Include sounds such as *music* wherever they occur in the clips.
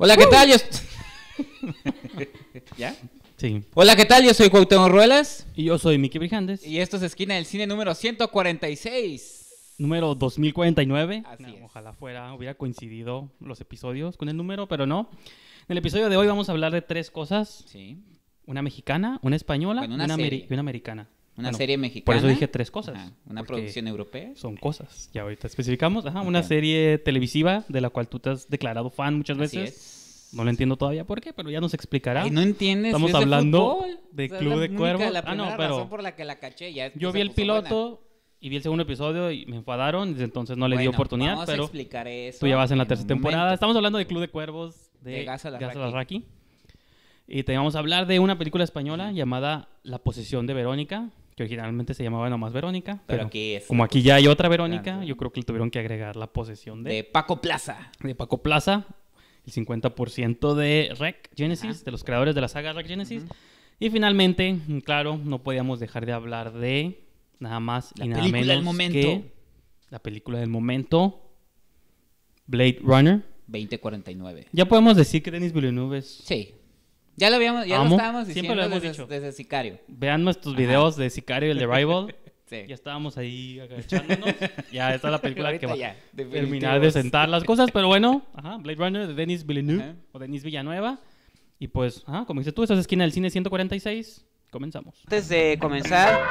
Hola, ¿qué tal? Yo... *laughs* ¿Ya? Sí. Hola, ¿qué tal? Yo soy Cuauhtémoc Ruelas. Y yo soy Miki Brijandes. Y esto es Esquina del Cine número 146. Número 2049. Ojalá fuera, hubiera coincidido los episodios con el número, pero no. En el episodio de hoy vamos a hablar de tres cosas. Sí. Una mexicana, una española una y, una americana. Una serie mexicana. Por eso dije tres cosas. Una producción europea. Son cosas. Ya ahorita especificamos. Ajá, Una serie televisiva de la cual tú te has declarado fan muchas veces. Así no lo entiendo todavía por qué, pero ya nos explicará. Y no entiendes. Estamos hablando de, Club de Cuervos. ah, no, pero razón por la que la caché, yo vi el piloto y vi el segundo episodio y me enfadaron, desde entonces no le di oportunidad, pero explicar eso tú ya vas en la tercera temporada. Estamos hablando de Club de Cuervos de, de la Y te vamos a hablar de una película española llamada La posesión de Verónica, que originalmente se llamaba nomás Verónica, pero, aquí es. como aquí ya hay otra Verónica, yo creo que tuvieron que agregar La posesión de... De Paco Plaza. De Paco Plaza, el 50% de Rec Genesis, de los creadores de la saga Rec Genesis. Y finalmente, claro, no podíamos dejar de hablar de nada más la y nada película del momento. la película del momento, Blade Runner. 2049. Ya podemos decir que Denis Villeneuve es... Sí. Ya lo habíamos, ya lo estábamos diciendo desde, Sicario. Vean nuestros videos de Sicario y el de Rival. *laughs* Ya estábamos ahí agachándonos. *laughs* ya está la película que va a terminar de sentar las cosas, pero bueno, Blade Runner de Denis Villeneuve o Denis Villanueva. Y pues, como dices tú, esa esquina del cine 146. Comenzamos. Antes de comenzar.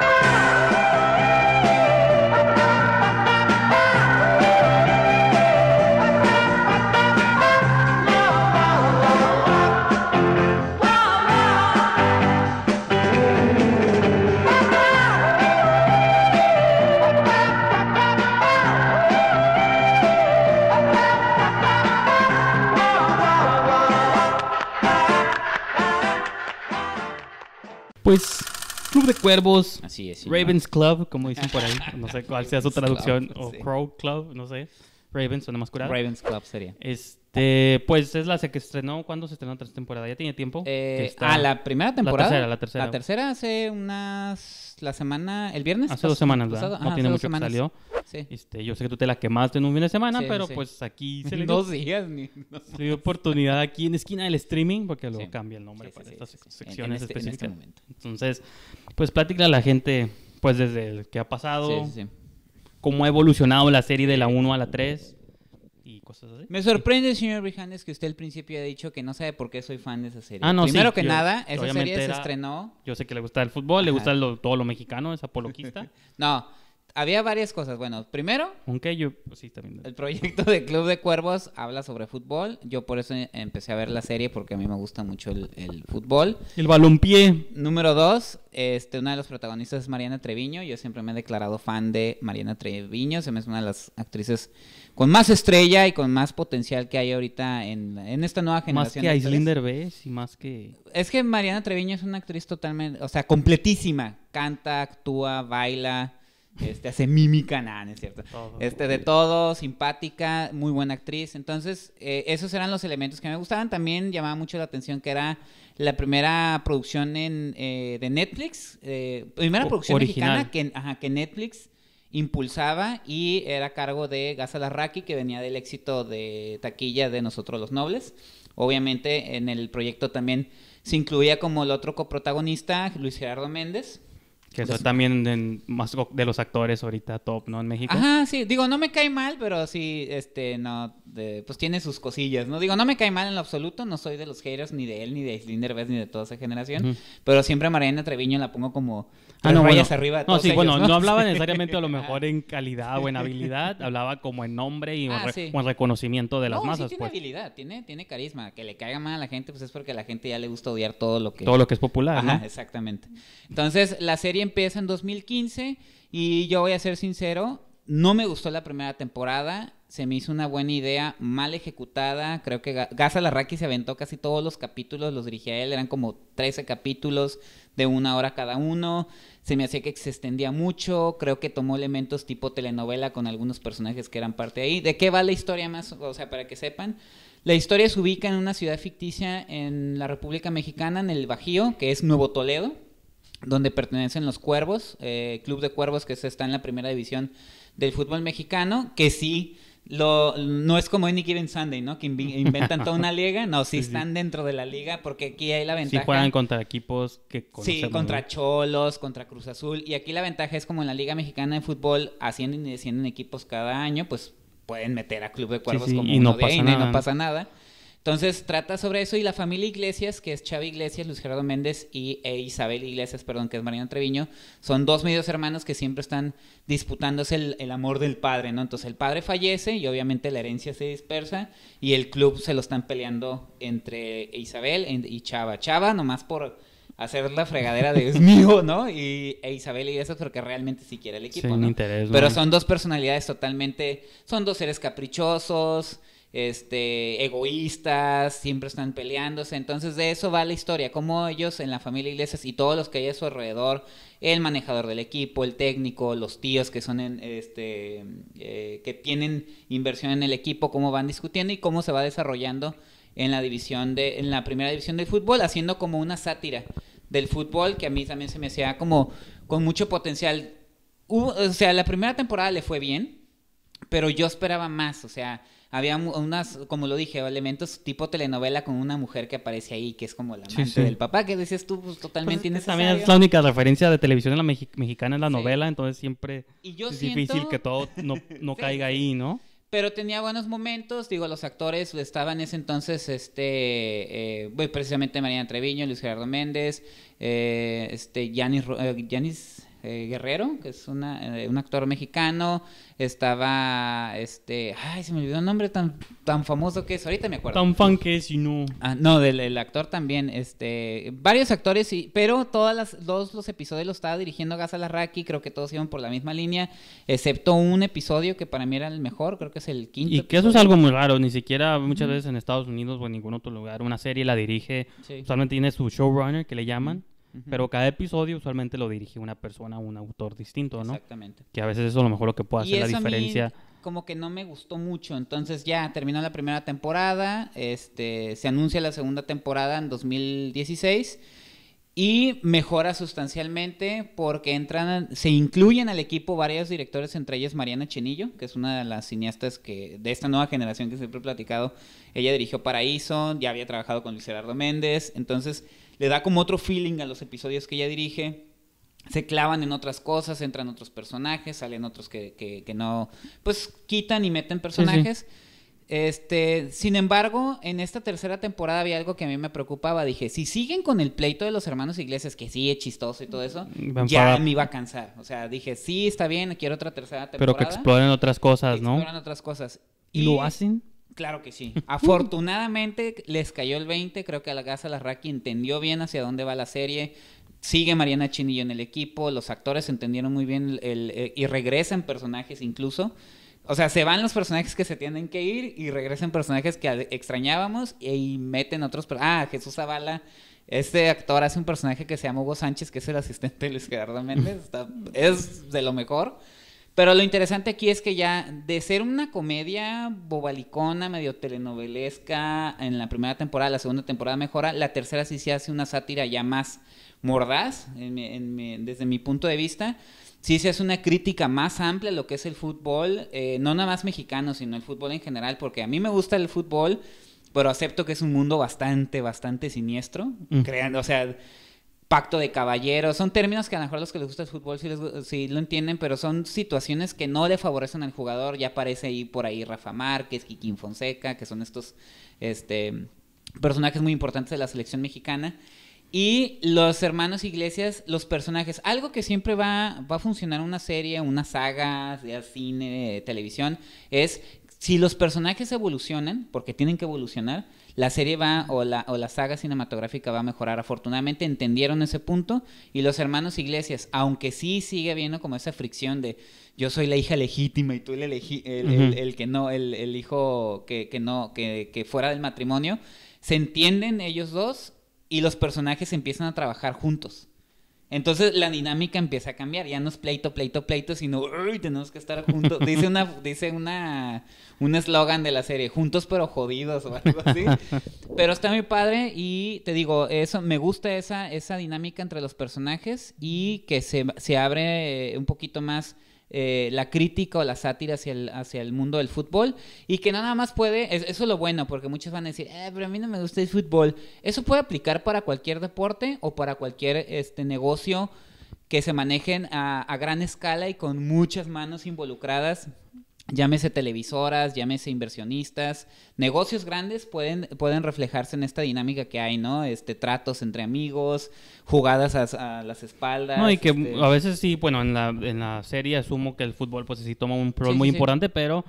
pues Club de Cuervos, Ravens Club, como dicen por ahí, *laughs* no sé cuál sea su traducción, pues, o Crow Club, no sé. Ravens, una más curada. Ravens Club sería. Este, pues es la que estrenó. ¿Cuándo se estrenó la tercera temporada? ¿Ya tiene tiempo? Eh, Ah, la primera temporada. La tercera, la tercera. La tercera hace unas. La semana. ¿El viernes? Hace dos semanas, ¿verdad? no tiene mucho que salió. Sí. Este, yo sé que tú te la quemaste en un fin de semana, pero pues aquí *laughs* se le dio. dos días, ni. No. Se oportunidad aquí en esquina del streaming, porque luego cambia el nombre para estas secciones en este, este específicas. Entonces, pues plática a la gente, pues desde el que ha pasado. Sí, Sí, sí cómo ha evolucionado la serie de la 1 a la 3 y cosas así. Me sorprende, señor Brijanes, que usted al principio ha dicho que no sabe por qué soy fan de esa serie. Ah, no, Primero que nada, esa serie se estrenó. Yo sé que le gusta el fútbol, le gusta todo lo mexicano, es apoloquista *laughs* no, había varias cosas. Bueno, primero. Aunque yo, pues sí, también. El proyecto de Club de Cuervos habla sobre fútbol. Yo por eso empecé a ver la serie porque a mí me gusta mucho el, fútbol. El balompié. Número dos, este, una de las protagonistas es Mariana Treviño. Yo siempre me he declarado fan de Mariana Treviño. Se me es una de las actrices con más estrella y con más potencial que hay ahorita en, en esta nueva generación. Más que Aislinder Bess y más que. Es que Mariana Treviño es una actriz totalmente, o sea, completísima. Canta, actúa, baila este, hace mímica, nada, no es cierto. Este, de todo, simpática, muy buena actriz. Entonces, eh, esos eran los elementos que me gustaban. También llamaba mucho la atención que era la primera producción en, eh, de Netflix, eh, primera producción original. mexicana que, que Netflix impulsaba y era a cargo de Gaza Larraqui, que venía del éxito de taquilla de Nosotros los Nobles. Obviamente, en el proyecto también se incluía como el otro coprotagonista, Luis Gerardo Méndez que eso también más de los actores ahorita top, ¿no? En México. Ajá, sí. Digo, no me cae mal, pero sí, este, no, pues tiene sus cosillas, ¿no? Digo, no me cae mal en lo absoluto, no soy de los haters ni de él, ni de Slender Best ni de toda esa generación, pero siempre a Mariana Treviño la pongo como ah, arriba todos No, sí, bueno, ¿no? hablaba *laughs* necesariamente a lo mejor en calidad o en *laughs* habilidad, hablaba como en nombre y con ah, en reconocimiento de las no, masas, sí tiene pues. habilidad, tiene, tiene carisma. Que le caiga mal a la gente, pues es porque a la gente ya le gusta odiar todo lo que... Todo lo que es popular, exactamente. Entonces, la serie empieza en 2015 y yo voy a ser sincero, no me gustó la primera temporada, se me hizo una buena idea, mal ejecutada, creo que Gaza Larraqui se aventó casi todos los capítulos, los dirigía él, eran como 13 capítulos de una hora cada uno, se me hacía que se extendía mucho, creo que tomó elementos tipo telenovela con algunos personajes que eran parte de ahí. ¿De qué va la historia más? O sea, para que sepan, la historia se ubica en una ciudad ficticia en la República Mexicana, en el Bajío, que es Nuevo Toledo donde pertenecen los Cuervos, eh, Club de Cuervos que está en la primera división del fútbol mexicano, que sí, lo, no es como Any Given Sunday, ¿no? Que *laughs* inventan toda una liga, no, sí, están dentro de la liga porque aquí hay la ventaja. Sí juegan contra equipos que Sí, contra Cholos, contra Cruz Azul, y aquí la ventaja es como en la Liga Mexicana de Fútbol haciendo y descienden equipos cada año, pues pueden meter a Club de Cuervos como uno no y no pasa nada. Entonces trata sobre eso y la familia Iglesias, que es Chava Iglesias, Luis Gerardo Méndez y e Isabel Iglesias, perdón, que es Mariano Treviño, son dos medios hermanos que siempre están disputándose el, amor del padre, ¿no? Entonces el padre fallece y obviamente la herencia se dispersa y el club se lo están peleando entre Isabel y Chava. Chava nomás por hacer la fregadera de Dios *laughs* mío, ¿no? Y e Isabel y eso porque realmente sí quiere el equipo, interés, Pero son dos personalidades totalmente, son dos seres caprichosos, este, egoístas, siempre están peleándose. Entonces de eso va la historia, como ellos en la familia Iglesias y todos los que hay a su alrededor, el manejador del equipo, el técnico, los tíos que son este, eh, que tienen inversión en el equipo, cómo van discutiendo y cómo se va desarrollando en la división de, en la primera división del fútbol, haciendo como una sátira del fútbol que a mí también se me hacía como con mucho potencial. o sea, la primera temporada le fue bien, pero yo esperaba más, o sea, había unas, como lo dije, elementos tipo telenovela con una mujer que aparece ahí, que es como la amante del papá, que decías tú, pues totalmente pues También es la única referencia de televisión en la mexicana en la novela, entonces siempre es difícil que todo no, *laughs* caiga ahí, ¿no? Pero tenía buenos momentos, digo, los actores estaban en ese entonces, este, eh, precisamente Mariana Treviño, Luis Gerardo Méndez, eh, este, eh, Guerrero, que es una, eh, un actor mexicano. Estaba, este, ay, se me olvidó un nombre tan, tan famoso que es, ahorita me acuerdo. Tan fan que es y no. Ah, no, del actor también, este, varios actores, y, pero todas las, todos los episodios los estaba dirigiendo Gaza Larraqui, creo que todos iban por la misma línea, excepto un episodio que para mí era el mejor, creo que es el quinto. Y que eso es algo muy raro, ni siquiera muchas veces en Estados Unidos o en ningún otro lugar una serie la dirige, solamente tiene su showrunner que le llaman. Pero cada episodio usualmente lo dirige una persona, un autor distinto, ¿no? Exactamente. Que a veces eso es lo mejor lo que puede hacer la diferencia. A mí como que no me gustó mucho, entonces ya terminó la primera temporada, este se anuncia la segunda temporada en 2016 y mejora sustancialmente porque entran se incluyen al equipo varios directores entre ellas Mariana Chenillo que es una de las cineastas que de esta nueva generación que siempre he platicado ella dirigió Paraíso ya había trabajado con Luis Gerardo Méndez entonces le da como otro feeling a los episodios que ella dirige. Se clavan en otras cosas, entran otros personajes, salen otros que, no, pues quitan y meten personajes. Este, sin embargo, en esta tercera temporada había algo que a mí me preocupaba. Dije, si siguen con el pleito de los hermanos iglesias, que sí es chistoso y todo eso, ya me iba a cansar. O sea, dije, sí, está bien, quiero otra tercera temporada. Pero que exploren otras cosas, que ¿no? Exploren otras cosas. ¿Y, ¿Y lo hacen? Claro que sí. *laughs* Afortunadamente les cayó el 20. Creo que a la Gaza Larraqui entendió bien hacia dónde va la serie. Sigue Mariana Chinillo en el equipo. Los actores entendieron muy bien el, eh, y regresan personajes incluso. O sea, se van los personajes que se tienen que ir y regresan personajes que extrañábamos e, y meten otros. Ah, Jesús Zavala. Este actor hace un personaje que se llama Hugo Sánchez, que es el asistente de Luis Gerardo Méndez. Está, es de lo mejor. Pero lo interesante aquí es que ya de ser una comedia bobalicona, medio telenovelesca en la primera temporada, la segunda temporada mejora, la tercera sí se hace una sátira ya más mordaz, desde mi punto de vista. Sí se hace una crítica más amplia a lo que es el fútbol, eh, no nada más mexicano, sino el fútbol en general, porque a mí me gusta el fútbol, pero acepto que es un mundo bastante, bastante siniestro, mm. o sea pacto de caballeros, son términos que a lo mejor a los que les gusta el fútbol sí, lo entienden, pero son situaciones que no le favorecen al jugador. Ya aparece ahí por ahí Rafa Márquez, Kikín Fonseca, que son estos este, personajes muy importantes de la selección mexicana. Y los hermanos Iglesias, los personajes, algo que siempre va, a funcionar en una serie, una saga, de cine, televisión, es si los personajes evolucionan, porque tienen que evolucionar, la serie va o la, o la saga cinematográfica va a mejorar. Afortunadamente entendieron ese punto y los hermanos Iglesias, aunque sí sigue habiendo como esa fricción de yo soy la hija legítima y tú el, que no, el, hijo que, no, que, que fuera del matrimonio, se entienden ellos dos y los personajes empiezan a trabajar juntos. Entonces la dinámica empieza a cambiar, ya no es pleito, pleito, pleito, sino tenemos que estar juntos. Dice una, *laughs* dice una, un eslogan de la serie, juntos pero jodidos o algo así. pero está mi padre y te digo, eso, me gusta esa, esa dinámica entre los personajes y que se, se abre un poquito más eh, la crítica o la sátira hacia el, hacia el mundo del fútbol y que nada más puede, eso es lo bueno, porque muchos van a decir, eh, pero a mí no me gusta el fútbol. Eso puede aplicar para cualquier deporte o para cualquier este, negocio que se manejen a gran escala y con muchas manos involucradas llámese televisoras, llámese inversionistas, negocios grandes pueden, pueden reflejarse en esta dinámica que hay, ¿no? Este, tratos entre amigos, jugadas a, las espaldas. No, y que este. a veces sí, bueno, en la, serie asumo que el fútbol pues sí toma un rol muy importante, pero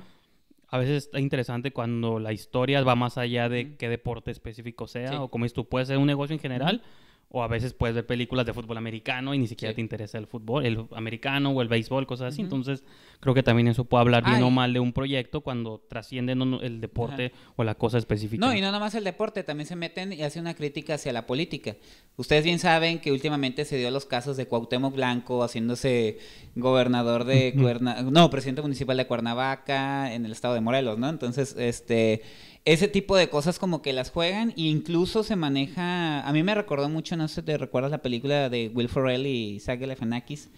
a veces es interesante cuando la historia va más allá de qué deporte específico sea o como tú, puede ser un negocio en general. O a veces puedes ver películas de fútbol americano y ni siquiera te interesa el fútbol, el americano o el béisbol, cosas así. Entonces, creo que también eso puede hablar bien o mal de un proyecto cuando trasciende el deporte o la cosa específica. No, y no nada más el deporte, también se meten y hacen una crítica hacia la política. Ustedes bien saben que últimamente se dio los casos de Cuauhtémoc Blanco haciéndose gobernador de no, presidente municipal de Cuernavaca en el estado de Morelos, ¿no? Entonces, este ese tipo de cosas como que las juegan e incluso se maneja... A mí me recordó mucho, no sé si te recuerdas la película de Will Ferrell y Zach Galifianakis,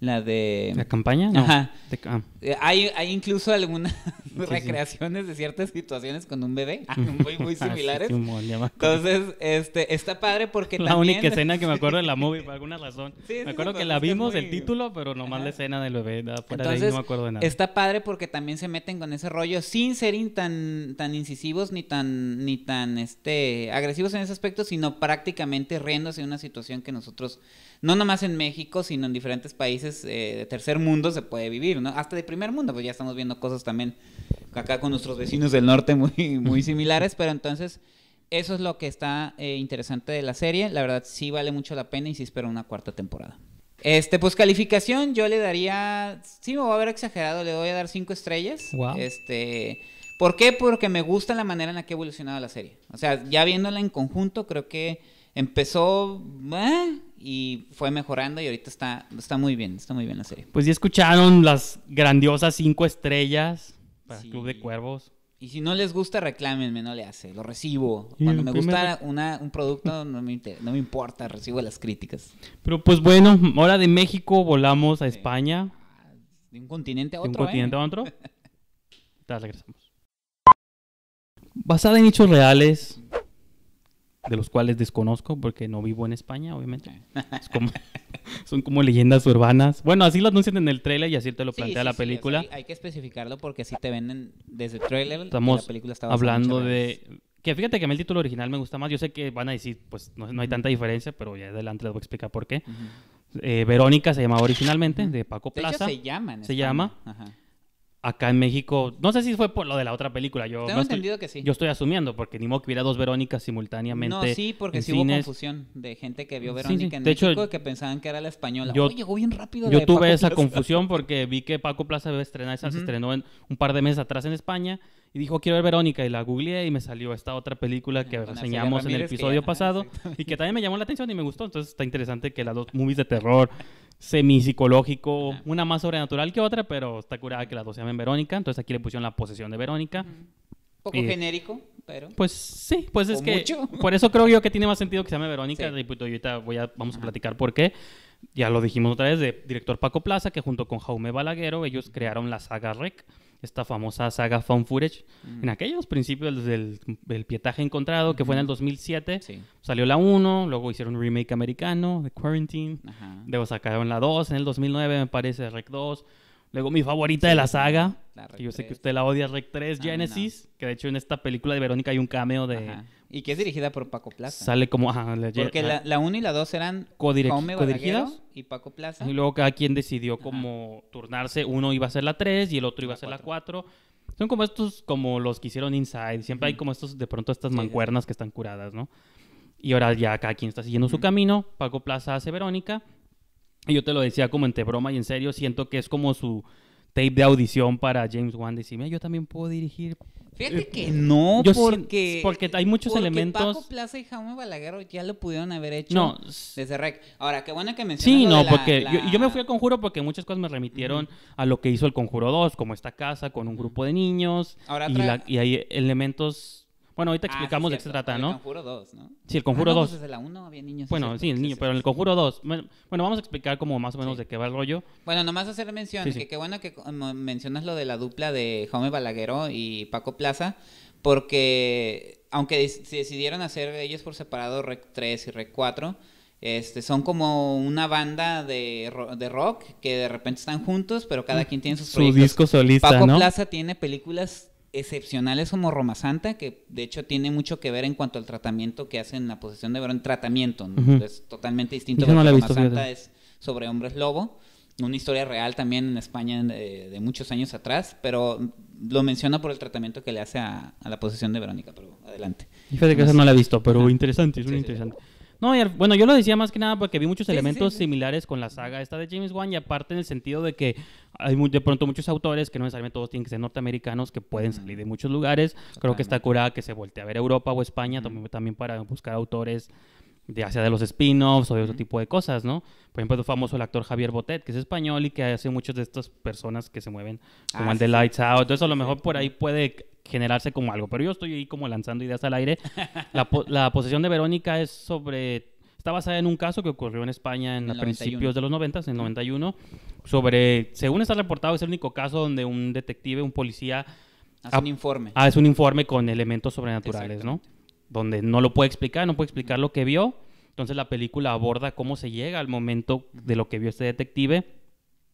la de... ¿La campaña? Ajá. Ah. Eh, hay, hay, incluso algunas *laughs* recreaciones de ciertas situaciones con un bebé, ah, *laughs* muy, ah, similares. Entonces, este, está padre porque La única escena que me acuerdo de la *laughs* movie, por alguna razón. me acuerdo que pues, la vimos, el título, pero nomás la escena del bebé, no me acuerdo de nada. Está padre porque también se meten con ese rollo sin ser tan, tan incisivos ni tan, ni tan este, agresivos en ese aspecto, sino prácticamente riéndose de una situación que nosotros, no nomás en México, sino en diferentes países, eh, de tercer mundo se puede vivir, ¿no? Hasta de primer mundo, pues ya estamos viendo cosas también acá con nuestros vecinos del norte muy, *laughs* muy similares, pero entonces eso es lo que está eh, interesante de la serie. La verdad sí vale mucho la pena y sí espero una cuarta temporada. Este, pues calificación, yo le daría, sí me voy a haber exagerado, le voy a dar cinco estrellas. Este, ¿por qué? Porque me gusta la manera en la que ha evolucionado la serie. O sea, ya viéndola en conjunto, creo que empezó, eh, y fue mejorando y ahorita está, está muy bien, está muy bien la serie. Pues ya escucharon las grandiosas cinco estrellas para Club de Cuervos. Y si no les gusta, reclámenme, no le hace, lo recibo. Cuando me gusta un producto, no me, importa, recibo las críticas. Pero pues bueno, ahora de México volamos a España. Ah, de un continente a otro. De un ¿eh? continente a otro. *laughs* Ya regresamos. Basada en hechos reales, de los cuales desconozco porque no vivo en España, obviamente. como, *laughs* son como leyendas urbanas. Bueno, así lo anuncian en el tráiler y así te lo plantea la película. hay que especificarlo porque así te venden desde el tráiler, Estamos la película hablando de... Que fíjate que a mí el título original me gusta más. Yo sé que van a decir, pues no, hay tanta diferencia, pero ya adelante les voy a explicar por qué. Eh, Verónica se llamaba originalmente, de Paco Plaza. se llama. se llama. Ajá acá en México, no sé si fue por lo de la otra película. Yo estoy, que Yo estoy asumiendo, porque ni modo que hubiera dos Verónicas simultáneamente. No, sí, porque sí hubo confusión de gente que vio Verónica de México hecho, que pensaban que era la española. Yo, llegó bien rápido. Yo tuve esa confusión porque vi que Paco Plaza estrenar, se estrenó en, un par de meses atrás en España y dijo quiero ver Verónica y la googleé y me salió esta otra película que enseñamos en el episodio *laughs* pasado y que también me llamó la atención y me gustó. Entonces está interesante que las dos movies de terror *laughs* semipsicológico, psicológico una más sobrenatural que otra, pero está curada que las dos se llamen Verónica, entonces aquí le pusieron la posesión de Verónica. un Poco eh, genérico, pero. Pues sí, pues es que. *laughs* Por eso creo yo que tiene más sentido que se llame Verónica. Pues, y ahorita voy a, vamos a platicar por qué. Ya lo dijimos otra vez de director Paco Plaza, que junto con Jaume Balaguero, ellos crearon la saga Rec esta famosa saga Found Footage. Mm. En aquellos principios del, del pietaje encontrado, que fue en el 2007, salió la 1, luego hicieron un remake americano de Quarantine, Ajá. luego sacaron la 2 en el 2009, me parece, Rec 2. Luego mi favorita de la saga, yo sé que usted la odia, Rec 3 ah, Genesis, que de hecho en esta película de Verónica hay un cameo de... Y que es dirigida por Paco Plaza. Sale como... Porque la, 1 y la 2 eran Codirigidas y Paco Plaza. Y luego cada quien decidió como turnarse. Uno iba a ser la 3 y el otro iba a ser la 4. Son como estos, como los que hicieron Inside. Siempre hay como estos, de pronto, estas mancuernas que están curadas, ¿no? Y ahora ya cada quien está siguiendo su camino. Paco Plaza hace Verónica. Y yo te lo decía como entre broma y en serio. Siento que es como su tape de audición para James Wan decirme, yo también puedo dirigir. Fíjate eh, que no, porque, porque hay muchos elementos. Paco Plaza y Jaume Balaguer ya lo pudieron haber hecho desde Rec. Ahora, qué bueno que mencionas. Sí, no, porque Yo, me fui al conjuro porque muchas cosas me remitieron a lo que hizo el conjuro 2, como esta casa con un grupo de niños. y, y hay elementos bueno, ahorita ah, explicamos de qué se trata, ¿no? El Conjuro 2, ¿no? Sí, el ah, Conjuro pues la 1 había niños. Bueno, sí, el niño, pero en el Conjuro 2. Bueno, vamos a explicar como más o menos de qué va el rollo. Bueno, nomás hacer mención, que qué bueno que mencionas lo de la dupla de Jaume Balagueró y Paco Plaza, porque aunque decidieron hacer ellos por separado Rec 3 y Rec 4, este, son como una banda de, rock que de repente están juntos, pero cada mm, quien tiene sus Su proyectos. disco solista, Paco Plaza tiene películas excepcionales como Roma Santa, que de hecho tiene mucho que ver en cuanto al tratamiento que hacen en la posesión de Verónica tratamiento, es totalmente distinto. No Roma Santa es sobre hombres lobo, una historia real también en España de, muchos años atrás, pero lo menciona por el tratamiento que le hace a, la posesión de Verónica, pero adelante. Fíjate que eso no la he visto, pero interesante, es muy interesante. No, bueno, yo lo decía más que nada porque vi muchos elementos similares con la saga esta de James Wan y aparte en el sentido de que hay de pronto muchos autores que no necesariamente todos tienen que ser norteamericanos que pueden salir de muchos lugares. Creo que está curada que se voltee a ver Europa o España también para buscar autores ya sea de los spin-offs o de otro tipo de cosas, ¿no? Por ejemplo, es famoso el actor Javier Botet, que es español y que hace muchas de estas personas que se mueven, como ah, el de Lights Out. Entonces, a lo mejor por ahí puede generarse como algo. Pero yo estoy ahí como lanzando ideas al aire. La, la posesión de Verónica es sobre... Está basada en un caso que ocurrió en España en, los principios de los 90, en el 91, ah. sobre... Según está reportado, es el único caso donde un detective, un policía... Hace un informe. Ah, es un informe con elementos sobrenaturales, ¿no? donde no lo puede explicar, no puede explicar lo que vio. Entonces la película aborda cómo se llega al momento de lo que vio este detective.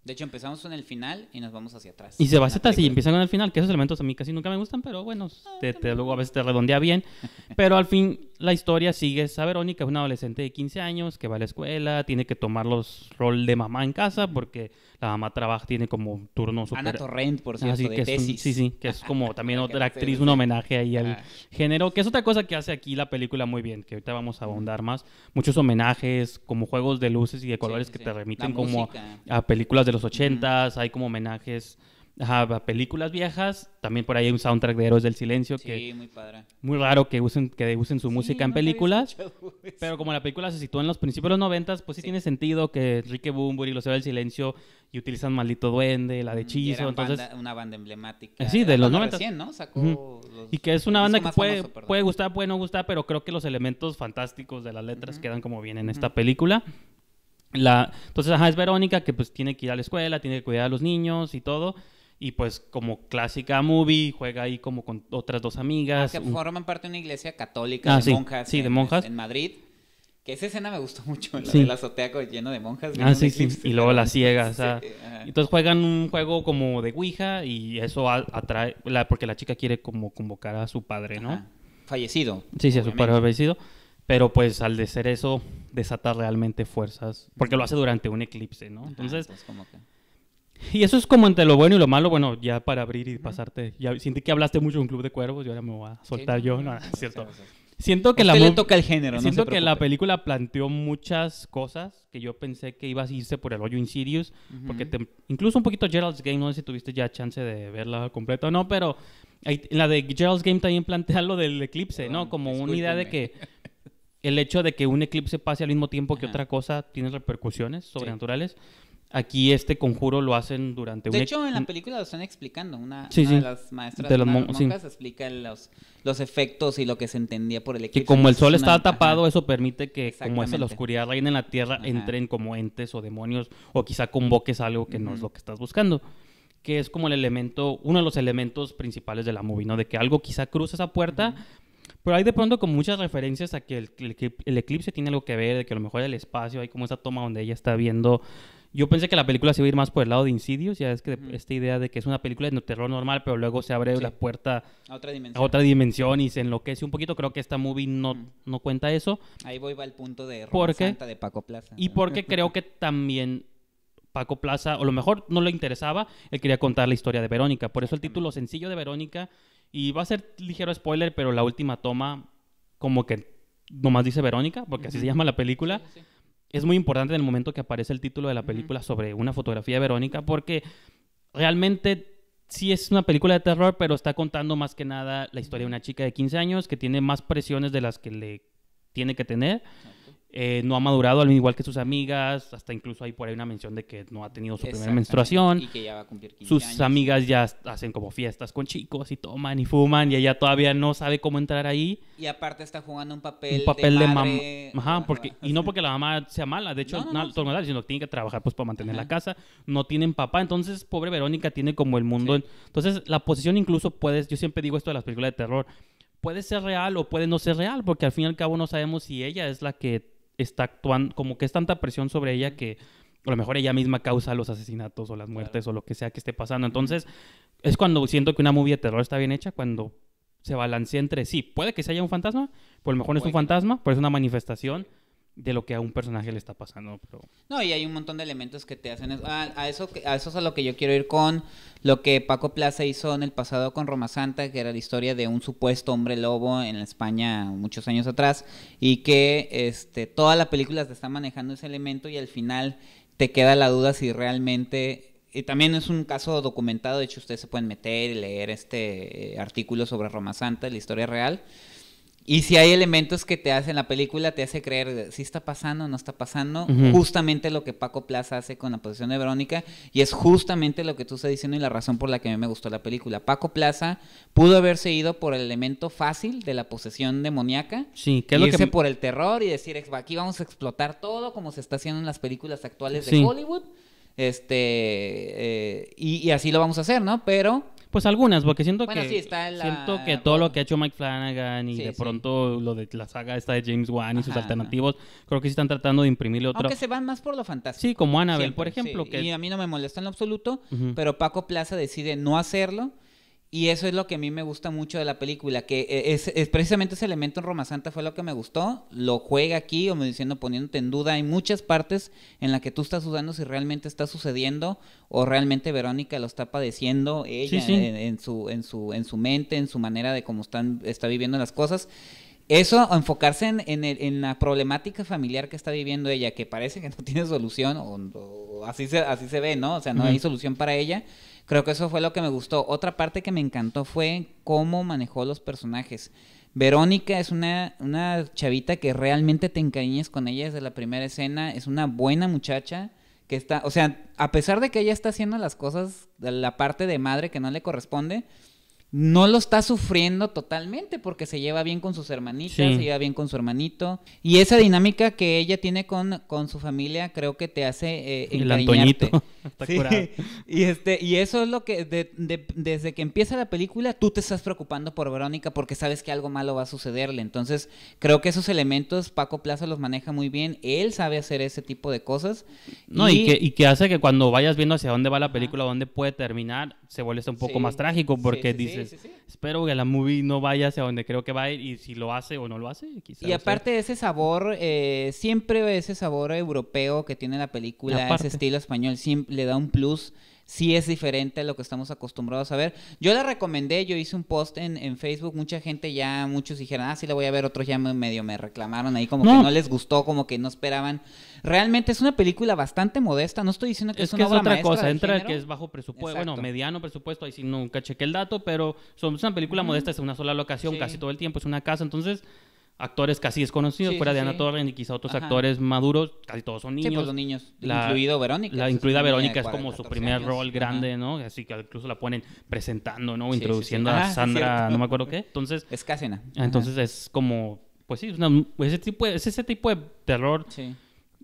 De hecho, empezamos con el final y nos vamos hacia atrás. Y se va hacia atrás y empiezan con el final, que esos elementos a mí casi nunca me gustan, pero bueno, ah, luego a veces te redondea bien. *laughs* pero al fin, la historia sigue a Verónica, es una adolescente de 15 años que va a la escuela, tiene que tomar los rol de mamá en casa porque la mamá trabaja, tiene como turno super... Ana Torrent, por cierto, de tesis. sí, sí, que es como *laughs* también otra actriz, un homenaje ahí al género, que es otra cosa que hace aquí la película muy bien, que ahorita vamos a abundar más. Muchos homenajes, como juegos de luces y de colores que te remiten como a películas de los 80s, hay como homenajes... Ajá, películas viejas. También por ahí hay un soundtrack de Héroes del Silencio. Sí, que, muy padre. Muy raro que usen, que usen su música en películas. *laughs* Pero como la película se sitúa en los principios de los noventas, pues sí, tiene sentido que Enrique Bumburi y los Héroes del Silencio y utilizan Maldito Duende, la de Hechizo. Entonces, una banda emblemática. Eh, sí, de, los noventas. Y que es una banda que puede, gustar, puede no gustar, pero creo que los elementos fantásticos de las letras quedan como bien en esta película. La... Entonces, ajá, es Verónica que pues tiene que ir a la escuela, tiene que cuidar a los niños y todo y pues como clásica movie, juega ahí como con otras dos amigas. Ah, que forman parte de una iglesia católica ah, de monjas. Sí, en, de monjas. En Madrid. Que esa escena me gustó mucho, la sí. del azoteaco lleno de monjas. Ah, sí, sí. Y luego la ciega, o sea. entonces juegan un juego como de Ouija y eso atrae, porque la chica quiere como convocar a su padre, ¿no? Fallecido. Sí, sí, a su padre fallecido. Pero pues al de ser eso, desata realmente fuerzas, porque lo hace durante un eclipse, ¿no? Entonces, entonces como que... Y eso es como entre lo bueno y lo malo, bueno, ya para abrir y pasarte. Ya sentí que hablaste mucho de un club de cuervos, yo ahora me voy a soltar yo, no, cierto. Siento que la toca el género, Siento que la película planteó muchas cosas que yo pensé que ibas a irse por el hoyo in porque incluso un poquito Gerald's Game, no sé si tuviste ya chance de verla completa o no, pero la de Gerald's Game también plantea lo del eclipse, ¿no? Como una idea de que el hecho de que un eclipse pase al mismo tiempo que otra cosa tiene repercusiones sobrenaturales. Aquí este conjuro lo hacen durante de un... De hecho, en la película lo están explicando. Una, de las maestras de las monjas explica los, los efectos y lo que se entendía por el eclipse. Que como el sol está tapado, eso permite que, como es la oscuridad reina en la Tierra, entren como entes o demonios, o quizá convoques algo que no es lo que estás buscando. Que es como el elemento, uno de los elementos principales de la movie, ¿no? De que algo quizá cruza esa puerta... Pero hay de pronto como muchas referencias a que el, el, eclipse tiene algo que ver, de que a lo mejor el espacio, hay como esa toma donde ella está viendo yo pensé que la película se iba a ir más por el lado de Insidious, ya es que esta idea de que es una película de terror normal, pero luego se abre la puerta a otra, dimensión. y se enloquece un poquito. Creo que esta movie no, no cuenta eso. Ahí voy va el punto de porque, de Paco Plaza. Y porque *laughs* creo que también Paco Plaza, o lo mejor no le interesaba, él quería contar la historia de Verónica. Por eso el título sencillo de Verónica, y va a ser ligero spoiler, pero la última toma como que nomás dice Verónica, porque así se llama la película es muy importante en el momento que aparece el título de la película sobre una fotografía de Verónica, porque realmente sí es una película de terror, pero está contando más que nada la historia de una chica de 15 años que tiene más presiones de las que le tiene que tener. Eh, no ha madurado al igual que sus amigas, hasta incluso hay por ahí una mención de que no ha tenido su primera menstruación. Y que ya va a cumplir 15 Sus amigas ya hacen como fiestas con chicos y toman y fuman y ella todavía no sabe cómo entrar ahí. Y aparte está jugando un papel, un papel de, mamá. Ajá, porque, y no porque la mamá sea mala, de hecho, no, no, sino que tiene que trabajar pues para mantener la casa, no tienen papá, entonces pobre Verónica tiene como el mundo. Entonces la posición incluso puede yo siempre digo esto de las películas de terror, puede ser real o puede no ser real, porque al fin y al cabo no sabemos si ella es la que está actuando, como que es tanta presión sobre ella que a lo mejor ella misma causa los asesinatos o las muertes o lo que sea que esté pasando. Entonces, es cuando siento que una movie de terror está bien hecha, cuando se balancea entre sí. Puede que se haya un fantasma, por pues lo mejor no es un fantasma, pero es una manifestación de lo que a un personaje le está pasando. Pero... No, y hay un montón de elementos que te hacen... Ah, a, eso, a eso es a lo que yo quiero ir con lo que Paco Plaza hizo en el pasado con Roma Santa, que era la historia de un supuesto hombre lobo en España muchos años atrás, y que este, toda la película se está manejando ese elemento y al final te queda la duda si realmente y también es un caso documentado, de hecho ustedes se pueden meter y leer este eh, artículo sobre Roma Santa, la historia real, y si hay elementos que te hacen la película, te hace creer si está pasando o no está pasando, justamente lo que Paco Plaza hace con la posesión de Verónica, y es justamente lo que tú estás diciendo y la razón por la que a mí me gustó la película. Paco Plaza pudo haberse ido por el elemento fácil de la posesión demoníaca, sí, que es lo que... por el terror y decir, aquí vamos a explotar todo como se está haciendo en las películas actuales de Hollywood, este, eh, y, y así lo vamos a hacer, ¿no? Pero pues algunas, porque siento que siento que todo lo que ha hecho Mike Flanagan y de pronto lo de la saga esta de James Wan y sus alternativos, creo que sí están tratando de imprimirle otro. Aunque se van más por lo fantástico. Sí, como Annabelle, por ejemplo. Que... a mí no me molesta en lo absoluto, pero Paco Plaza decide no hacerlo y eso es lo que a mí me gusta mucho de la película, que e, es, precisamente ese elemento en Roma Santa fue lo que me gustó, lo juega aquí, o me diciendo, poniéndote en duda, hay muchas partes en las que tú estás dudando si realmente está sucediendo o realmente Verónica lo está padeciendo ella En, su, en, su, en su mente, en su manera de cómo están, está viviendo las cosas. Eso, enfocarse en, en, la problemática familiar que está viviendo ella, que parece que no *laughs* tiene solución, o, así, se, así se ve, ¿no? O sea, no hay solución para ella. Creo que eso fue lo que me gustó. Otra parte que me encantó fue cómo manejó los personajes. Verónica es una, una chavita que realmente te encariñes con ella desde la primera escena. Es una buena muchacha que está, o sea, a pesar de que ella está haciendo las cosas, la parte de madre que no le corresponde, no lo está sufriendo totalmente porque se lleva bien con sus hermanitas, se lleva bien con su hermanito. Y esa dinámica que ella tiene con, con su familia creo que te hace eh, *laughs* Y, este, y eso es lo que desde que empieza la película tú te estás preocupando por Verónica porque sabes que algo malo va a sucederle. Entonces creo que esos elementos Paco Plaza los maneja muy bien. Él sabe hacer ese tipo de cosas. No, y, que, hace que cuando vayas viendo hacia dónde va la película, dónde puede terminar, se vuelve un poco más trágico porque dices, espero que la movie no vaya hacia donde creo que va a ir y si lo hace o no lo hace, Y aparte de ese sabor, eh, siempre ese sabor europeo que tiene la película, ese estilo español, siempre le da un plus sí es diferente a lo que estamos acostumbrados a ver. Yo la recomendé, yo hice un post en, en Facebook, mucha gente ya, muchos dijeron, ah, sí la voy a ver, otros ya me, medio me reclamaron ahí, como que no les gustó, como que no esperaban. Realmente es una película bastante modesta, no estoy diciendo que es, es que es otra cosa, entra que es bajo presupuesto, bueno, mediano presupuesto, ahí sí nunca chequé el dato, pero es una película modesta, es una sola locación casi todo el tiempo, es una casa, entonces actores casi desconocidos, fuera de Ana Torren y quizá otros actores maduros, casi todos son niños. pues los niños, incluido Verónica. La incluida Verónica es como su primer rol grande, ¿no? Así que incluso la ponen presentando, ¿no? Introduciendo a ah, Sandra, no me acuerdo qué. Entonces... Es Casena. Ah, entonces es como, pues sí, es, ese tipo de, es ese tipo de terror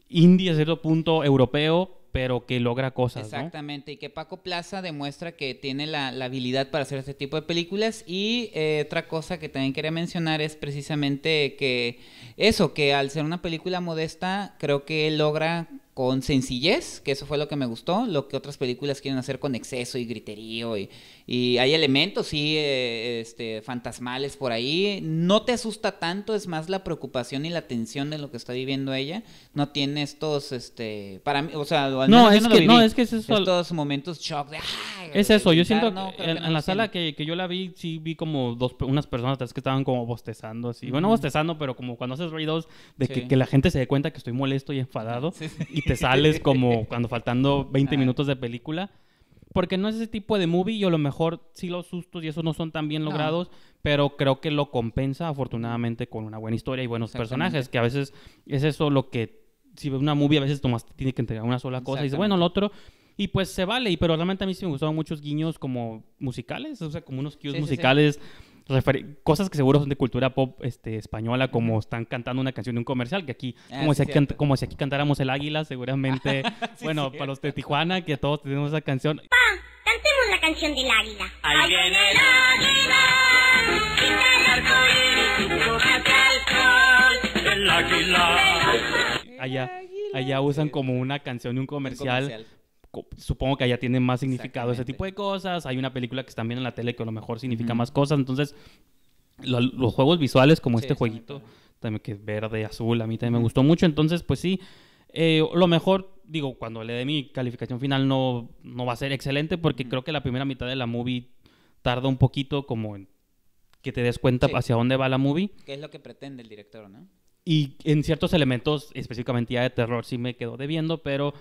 indie a cierto punto, europeo, pero que logra cosas. Exactamente, y que Paco Plaza demuestra que tiene la, la, habilidad para hacer este tipo de películas. Y eh, otra cosa que también quería mencionar es precisamente que eso, que al ser una película modesta, creo que él logra con sencillez, que eso fue lo que me gustó, lo que otras películas quieren hacer con exceso y griterío y, hay elementos, sí, eh, este, fantasmales por ahí, no te asusta tanto, es más la preocupación y la tensión de lo que está viviendo ella, no tiene estos, este, para mí, o sea, no, es que, no, estos momentos shock de, es eso, yo siento que en, la sala que, que, yo la vi, sí vi como dos, unas personas atrás que estaban como bostezando así. Bueno, bostezando, pero como cuando haces ruidos de que, que, la gente se dé cuenta que estoy molesto y enfadado y te sales como *laughs* cuando faltando 20 ah. minutos de película. Porque no es ese tipo de movie y a lo mejor sí los sustos y eso no son tan bien logrados, pero creo que lo compensa afortunadamente con una buena historia y buenos personajes, que a veces es eso lo que si ves una movie a veces tomas, tiene que entregar una sola cosa y dices, bueno, lo otro y pues se vale, y, pero realmente a mí sí me gustaron muchos guiños como musicales, o sea, como unos guiños musicales. cosas que seguro son de cultura pop este, española, como están cantando una canción de un comercial, que aquí, ah, como, si aquí como, si aquí cantáramos El Águila, seguramente, *laughs* *laughs* bueno, para los de Tijuana, que todos tenemos esa canción. ¡Pam! Cantemos la canción del Águila. Allá, allá usan como una canción de Un comercial supongo que allá tiene más significado ese tipo de cosas. Hay una película que están viendo en la tele que a lo mejor significa más cosas. Entonces, los juegos visuales como este jueguito, también que es verde, azul, a mí también me gustó mucho. Entonces, pues sí, eh, lo mejor, digo, cuando le dé mi calificación final no, no va a ser excelente porque creo que la primera mitad de la movie tarda un poquito como en que te des cuenta hacia dónde va la movie. ¿Qué es lo que pretende el director, no? Y en ciertos elementos, específicamente ya de terror, sí me quedo debiendo, pero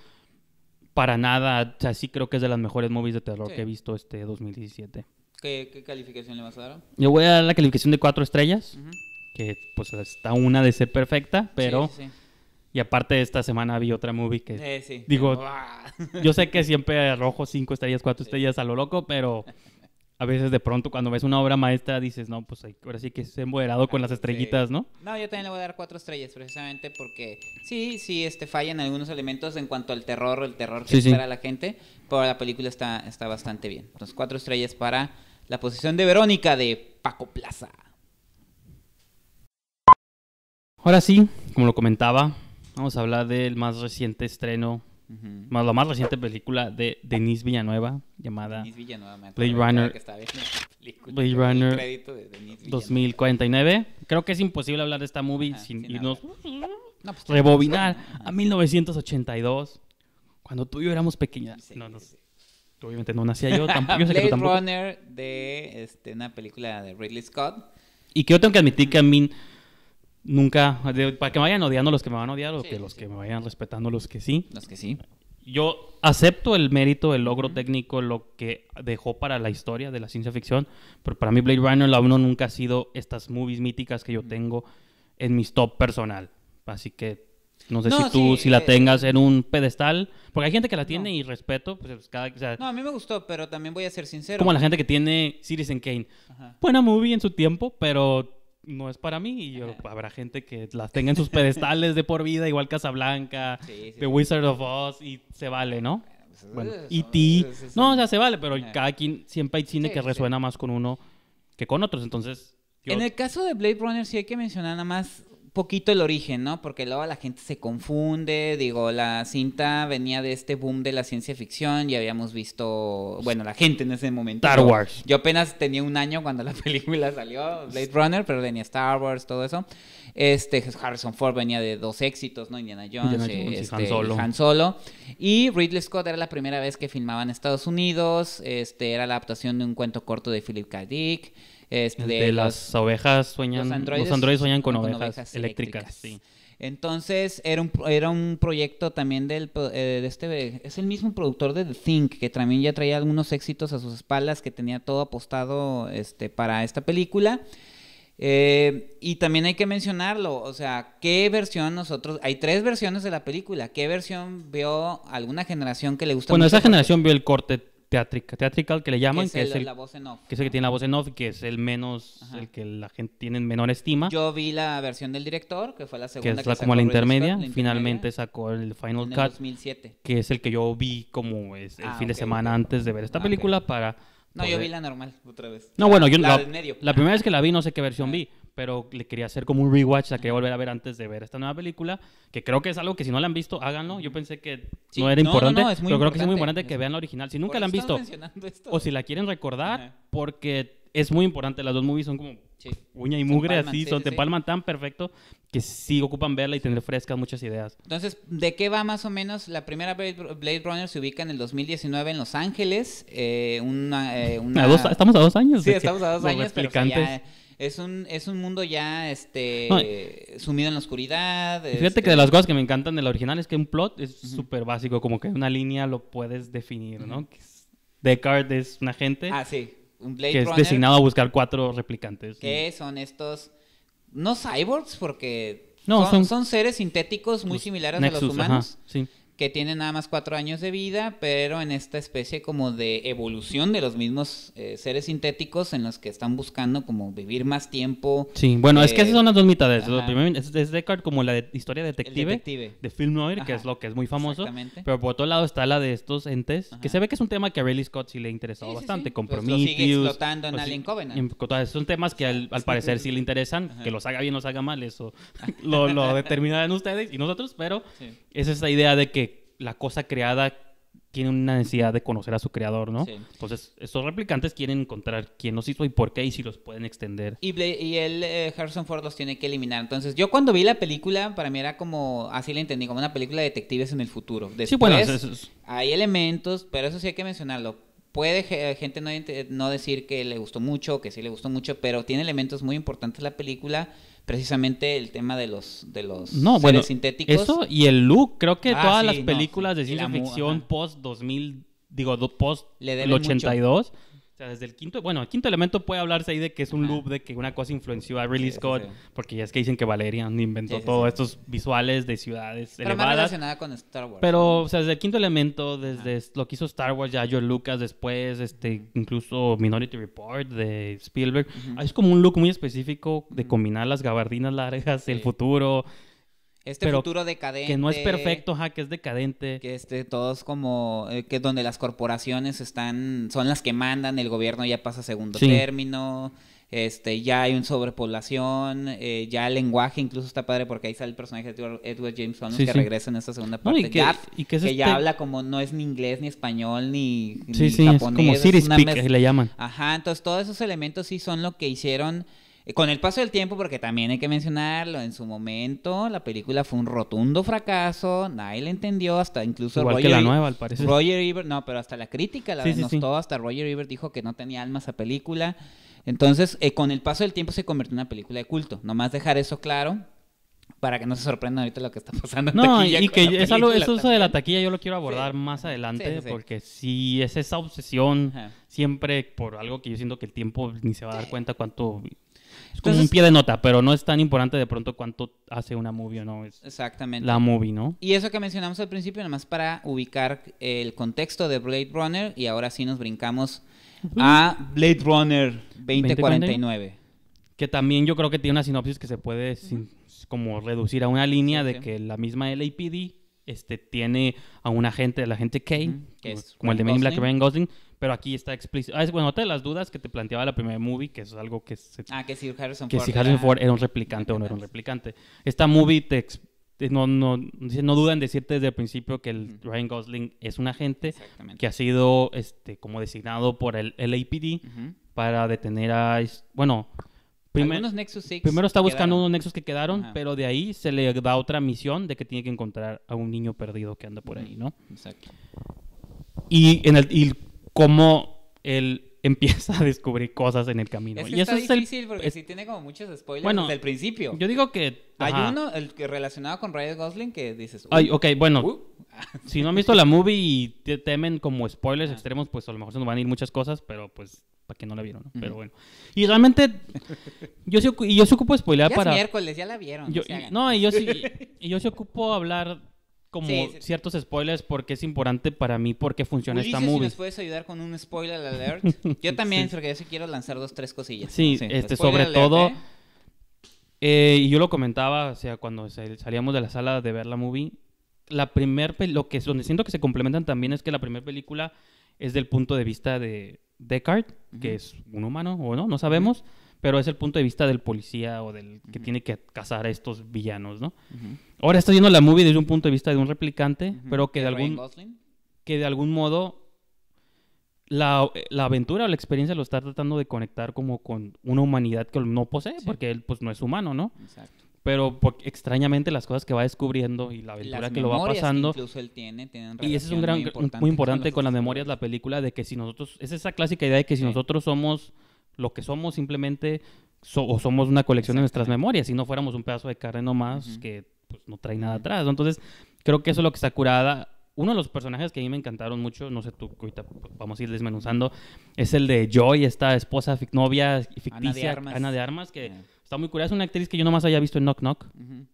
para nada, o sea, sí creo que es de las mejores movies de terror que he visto este 2017. ¿Qué, calificación le vas a dar? Yo voy a dar la calificación de cuatro estrellas, que pues está una de ser perfecta, pero... Sí, sí. Y aparte esta semana vi otra movie que... Eh, digo, ah. yo sé que *laughs* siempre arrojo cinco estrellas, cuatro estrellas a lo loco, pero... *laughs* a veces de pronto cuando ves una obra maestra dices, no, pues ahora sí que se moderado con las estrellitas, ¿no? No, yo también le voy a dar cuatro estrellas precisamente porque sí, sí, este, fallan algunos elementos en cuanto al terror, el terror que espera la gente, pero la película está, está bastante bien. Entonces, cuatro estrellas para la posición de Verónica de Paco Plaza. Ahora sí, como lo comentaba, vamos a hablar del más reciente estreno más la más reciente película de Denise Villanueva llamada Blade Runner. Blade Runner 2049. Creo que es imposible hablar de esta movie sin, pues, rebobinar a 1982 cuando tú y yo éramos pequeños. no, Obviamente no nacía yo tampoco. Yo sé Blade Runner de este, una película de Ridley Scott. Y que yo tengo que admitir que a mí Nunca, para que me vayan odiando los que me van a odiar o que los que me vayan respetando los que sí. Los que sí. Yo acepto el mérito, el logro técnico, lo que dejó para la historia de la ciencia ficción, pero para mí Blade Runner la uno nunca ha sido estas movies míticas que yo tengo en mi top personal. Así que no sé si tú, si la eh, tengas en un pedestal. Porque hay gente que la tiene y respeto. Pues, no, a mí me gustó, pero también voy a ser sincero. Como la gente que tiene Citizen Kane. Buena movie en su tiempo, pero no es para mí. Y habrá gente que las tenga en sus pedestales de por vida, igual Casablanca, The Wizard of Oz, y se vale, ¿no? Bueno, y pues, e ti. No, o sea, se vale, pero cada quien siempre hay cine que resuena más con uno que con otros. Entonces. En el caso de Blade Runner, sí hay que mencionar nada más poquito el origen, ¿no? Porque luego la gente se confunde, digo, la cinta venía de este boom de la ciencia ficción y habíamos visto, bueno, la gente en ese momento. Star Wars. Yo apenas tenía un año cuando la *laughs* película salió, Blade Runner, pero venía Star Wars, todo eso. Este, Harrison Ford venía de dos éxitos, ¿no? Indiana Jones, este, Han, Solo. Y Ridley Scott era la primera vez que filmaban en Estados Unidos, este, era la adaptación de un cuento corto de Philip K. Dick. Este, de las ovejas sueñan, los androides, sueñan con, ovejas, eléctricas. Entonces era un, era un proyecto también del, eh, de este, es el mismo productor de The Think, que también ya traía algunos éxitos a sus espaldas, que tenía todo apostado este, para esta película. Eh, y también hay que mencionarlo, o sea, ¿qué versión nosotros? Hay tres versiones de la película. ¿Qué versión vio alguna generación que le gusta? Bueno, esa generación vio el corte teatrical, que le llaman, que es, el, que que, tiene la voz en off, que es el menos, el que la gente tiene menor estima. Yo vi la versión del director, que fue la segunda. Que es como la intermedia, finalmente sacó el Final Cut, que es el que yo vi como es el ah, fin de semana antes de ver esta ah, película para... No, yo vi la normal otra vez. No, bueno, yo la, la, la primera vez que la vi no sé qué versión vi pero le quería hacer como un rewatch, la quería volver a ver antes de ver esta nueva película, que creo que es algo que si no la han visto, háganlo. Yo pensé que no era importante, no, pero creo que es muy importante que vean la original. Si nunca la han visto, o si la quieren recordar, porque es muy importante. Las dos movies son como uña y mugre, así, son, de palma tan perfecto que sí ocupan verla y tener frescas muchas ideas. Entonces, ¿de qué va más o menos? La primera Blade Runner se ubica en el 2019 en Los Ángeles. Eh, eh, *laughs* una, estamos a dos años. Sí, estamos a dos años. Pero, ya, es un, es un mundo ya este sumido en la oscuridad. Fíjate que de este las cosas que me encantan de la original es que un plot es súper básico, como que una línea lo puedes definir, ¿no? es, Descartes es un agente. Ah, sí. Un Blade que es designado a buscar cuatro replicantes. ¿Qué son estos. No cyborgs, porque son, son, seres sintéticos muy similares a los humanos. sí que tienen nada más cuatro años de vida, pero en esta especie como de evolución de los mismos eh, seres sintéticos en los que están buscando como vivir más tiempo. Sí, bueno, es que eh, esas son las dos mitades. primero es, como la de, historia detective, de Film Noir, que es lo que es muy famoso. Pero por otro lado está la de estos entes, que se ve que es un tema que a Ridley Scott sí le ha interesado bastante, sí, sí. compromiso. Pues sigue explotando en pues Alien Covenant. son temas que al, parecer sí le interesan, que los haga bien, los haga mal, eso *laughs* lo, lo determinarán ustedes y nosotros, pero es esa idea de que la cosa creada tiene una necesidad de conocer a su creador, ¿no? Entonces, estos replicantes quieren encontrar quién los hizo y por qué y si los pueden extender. Y, él, eh, Harrison Ford, los tiene que eliminar. Entonces, yo cuando vi la película, para mí era como, así la entendí, como una película de detectives en el futuro. sí, bueno, hay elementos, pero eso sí hay que mencionarlo. Puede eh, gente no decir que le gustó mucho, que sí le gustó mucho, pero tiene elementos muy importantes la película precisamente el tema de los de los no, bueno, sintéticos. Eso y el look, creo que ah, todas las películas de ciencia ficción post 2000, digo post el 82 desde el quinto, bueno, el quinto elemento puede hablarse ahí de que es un look loop, de que una cosa influenció a Ridley Scott, porque ya es que dicen que Valerian inventó todos estos visuales de ciudades pero elevadas. relacionada con Star Wars. Pero, o sea, desde el quinto elemento, desde lo que hizo Star Wars, ya George Lucas, después, este, incluso Minority Report de Spielberg, es como un look muy específico de combinar las gabardinas largas, el futuro, este futuro decadente. Que no es perfecto, ja, que es decadente. Que este, todos como, eh, que donde las corporaciones están, son las que mandan, el gobierno ya pasa a segundo término, este, ya hay una sobrepoblación, eh, ya el lenguaje incluso está padre porque ahí sale el personaje de Edward James Holmes que regresa en esta segunda parte. que, ya este habla como no es ni inglés, ni español, ni, japonés. Es como Siri Speak, le llaman. Ajá, entonces todos esos elementos sí son lo que hicieron con el paso del tiempo, porque también hay que mencionarlo, en su momento la película fue un rotundo fracaso, nadie la entendió, hasta incluso Igual que la nueva, al parecer. Roger Ebert, no, pero hasta la crítica la denostó, hasta Roger Ebert dijo que no tenía alma esa película. Entonces, eh, con el paso del tiempo se convirtió en una película de culto. Nomás dejar eso claro para que no se sorprendan ahorita lo que está pasando. no, y que es algo, eso de la taquilla yo lo quiero abordar más adelante porque si es esa obsesión siempre por algo que yo siento que el tiempo ni se va a dar cuenta cuánto es como un pie de nota, pero no es tan importante de pronto cuánto hace una movie o no. Es exactamente. La movie, ¿no? Y eso que mencionamos al principio, nada más para ubicar el contexto de Blade Runner y ahora sí nos brincamos a Blade Runner 2049. Que también yo creo que tiene una sinopsis que se puede como reducir a una línea de que la misma LAPD este, tiene a un agente, la gente K, como, el de Men Black Ryan Gosling, pero aquí está explícito. Ah, bueno, otra de las dudas que te planteaba la primera movie, que es algo que se... Ah, que si Harrison que si Harrison Ford era un replicante o no era un replicante. Esta movie te, no, no, duda en decirte desde el principio que el Ryan Gosling es un agente que ha sido este, como designado por el LAPD para detener a... Bueno, Primero, Nexus 6 primero está buscando unos Nexus que quedaron, pero de ahí se le da otra misión de que tiene que encontrar a un niño perdido que anda por ahí, ¿no? Exacto. Y, en el, y cómo él *laughs* empieza a descubrir cosas en el camino. Es y eso es difícil porque sí tiene como muchos spoilers bueno, desde el principio. Yo digo que... Hay uno el que relacionado con Ryan Gosling que dices... Ay, ok, bueno. Uh". *laughs* si no han visto la *laughs* movie y temen como spoilers extremos, pues a lo mejor se nos van a ir muchas cosas, pero pues para que no la vieron, Pero bueno. Y realmente, yo yo se ocupo spoilear ya para... es miércoles, ya la vieron. no, y yo sí, y yo se ocupo hablar como ciertos spoilers porque es importante para mí porque funciona esta movie. si nos puedes ayudar con un spoiler alert. *laughs* Yo también, porque yo sí quiero lanzar dos, tres cosillas. Sí, este, sobre todo... ¿eh? Eh, y yo lo comentaba, o sea, cuando salíamos de la sala de ver la movie, la primer, lo que donde siento que se complementan también es que la primera película es del punto de vista de Descartes, que es un humano o no, no sabemos pero es el punto de vista del policía o del que tiene que cazar a estos villanos, ¿no? Ahora está viendo la movie desde un punto de vista de un replicante, pero que de, algún que de algún modo la, la, aventura o la experiencia lo está tratando de conectar como con una humanidad que no posee, porque él pues no es humano, ¿no? Exacto. Pero extrañamente las cosas que va descubriendo y la aventura que lo va pasando. incluso él tiene, y ese es un gran muy importante, con, las memorias de la película de que si nosotros es esa clásica idea de que si nosotros somos lo que somos simplemente o somos una colección de nuestras memorias, si no fuéramos un pedazo de carne nomás que pues, no trae nada atrás. Entonces, creo que eso es lo que está curada. Uno de los personajes que a mí me encantaron mucho, no sé tú, ahorita vamos a ir desmenuzando, es el de Joy, esta esposa novia ficticia, Ana de Armas, que está muy curada. Es una actriz que yo nomás había visto en Knock Knock.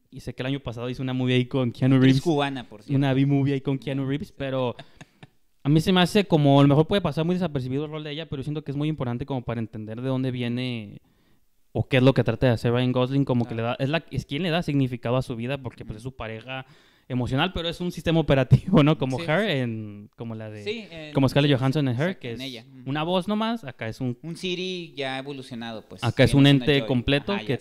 Y sé que el año pasado hizo una movie ahí con Keanu Reeves. Es cubana, por cierto. Una B-movie ahí con Keanu Reeves, pero a mí se me hace como, a lo mejor puede pasar muy desapercibido el rol de ella, pero siento que es muy importante como para entender de dónde viene o qué es lo que trata de hacer Ryan Gosling, como que le da, es, la, quien le da significado a su vida porque pues es su pareja, emocional, pero es un sistema operativo, ¿no? Como Her, como la de... como Scarlett Johansson en Her, que es una voz nomás, acá es un... Un Siri ya evolucionado, pues. Acá es un ente completo, que,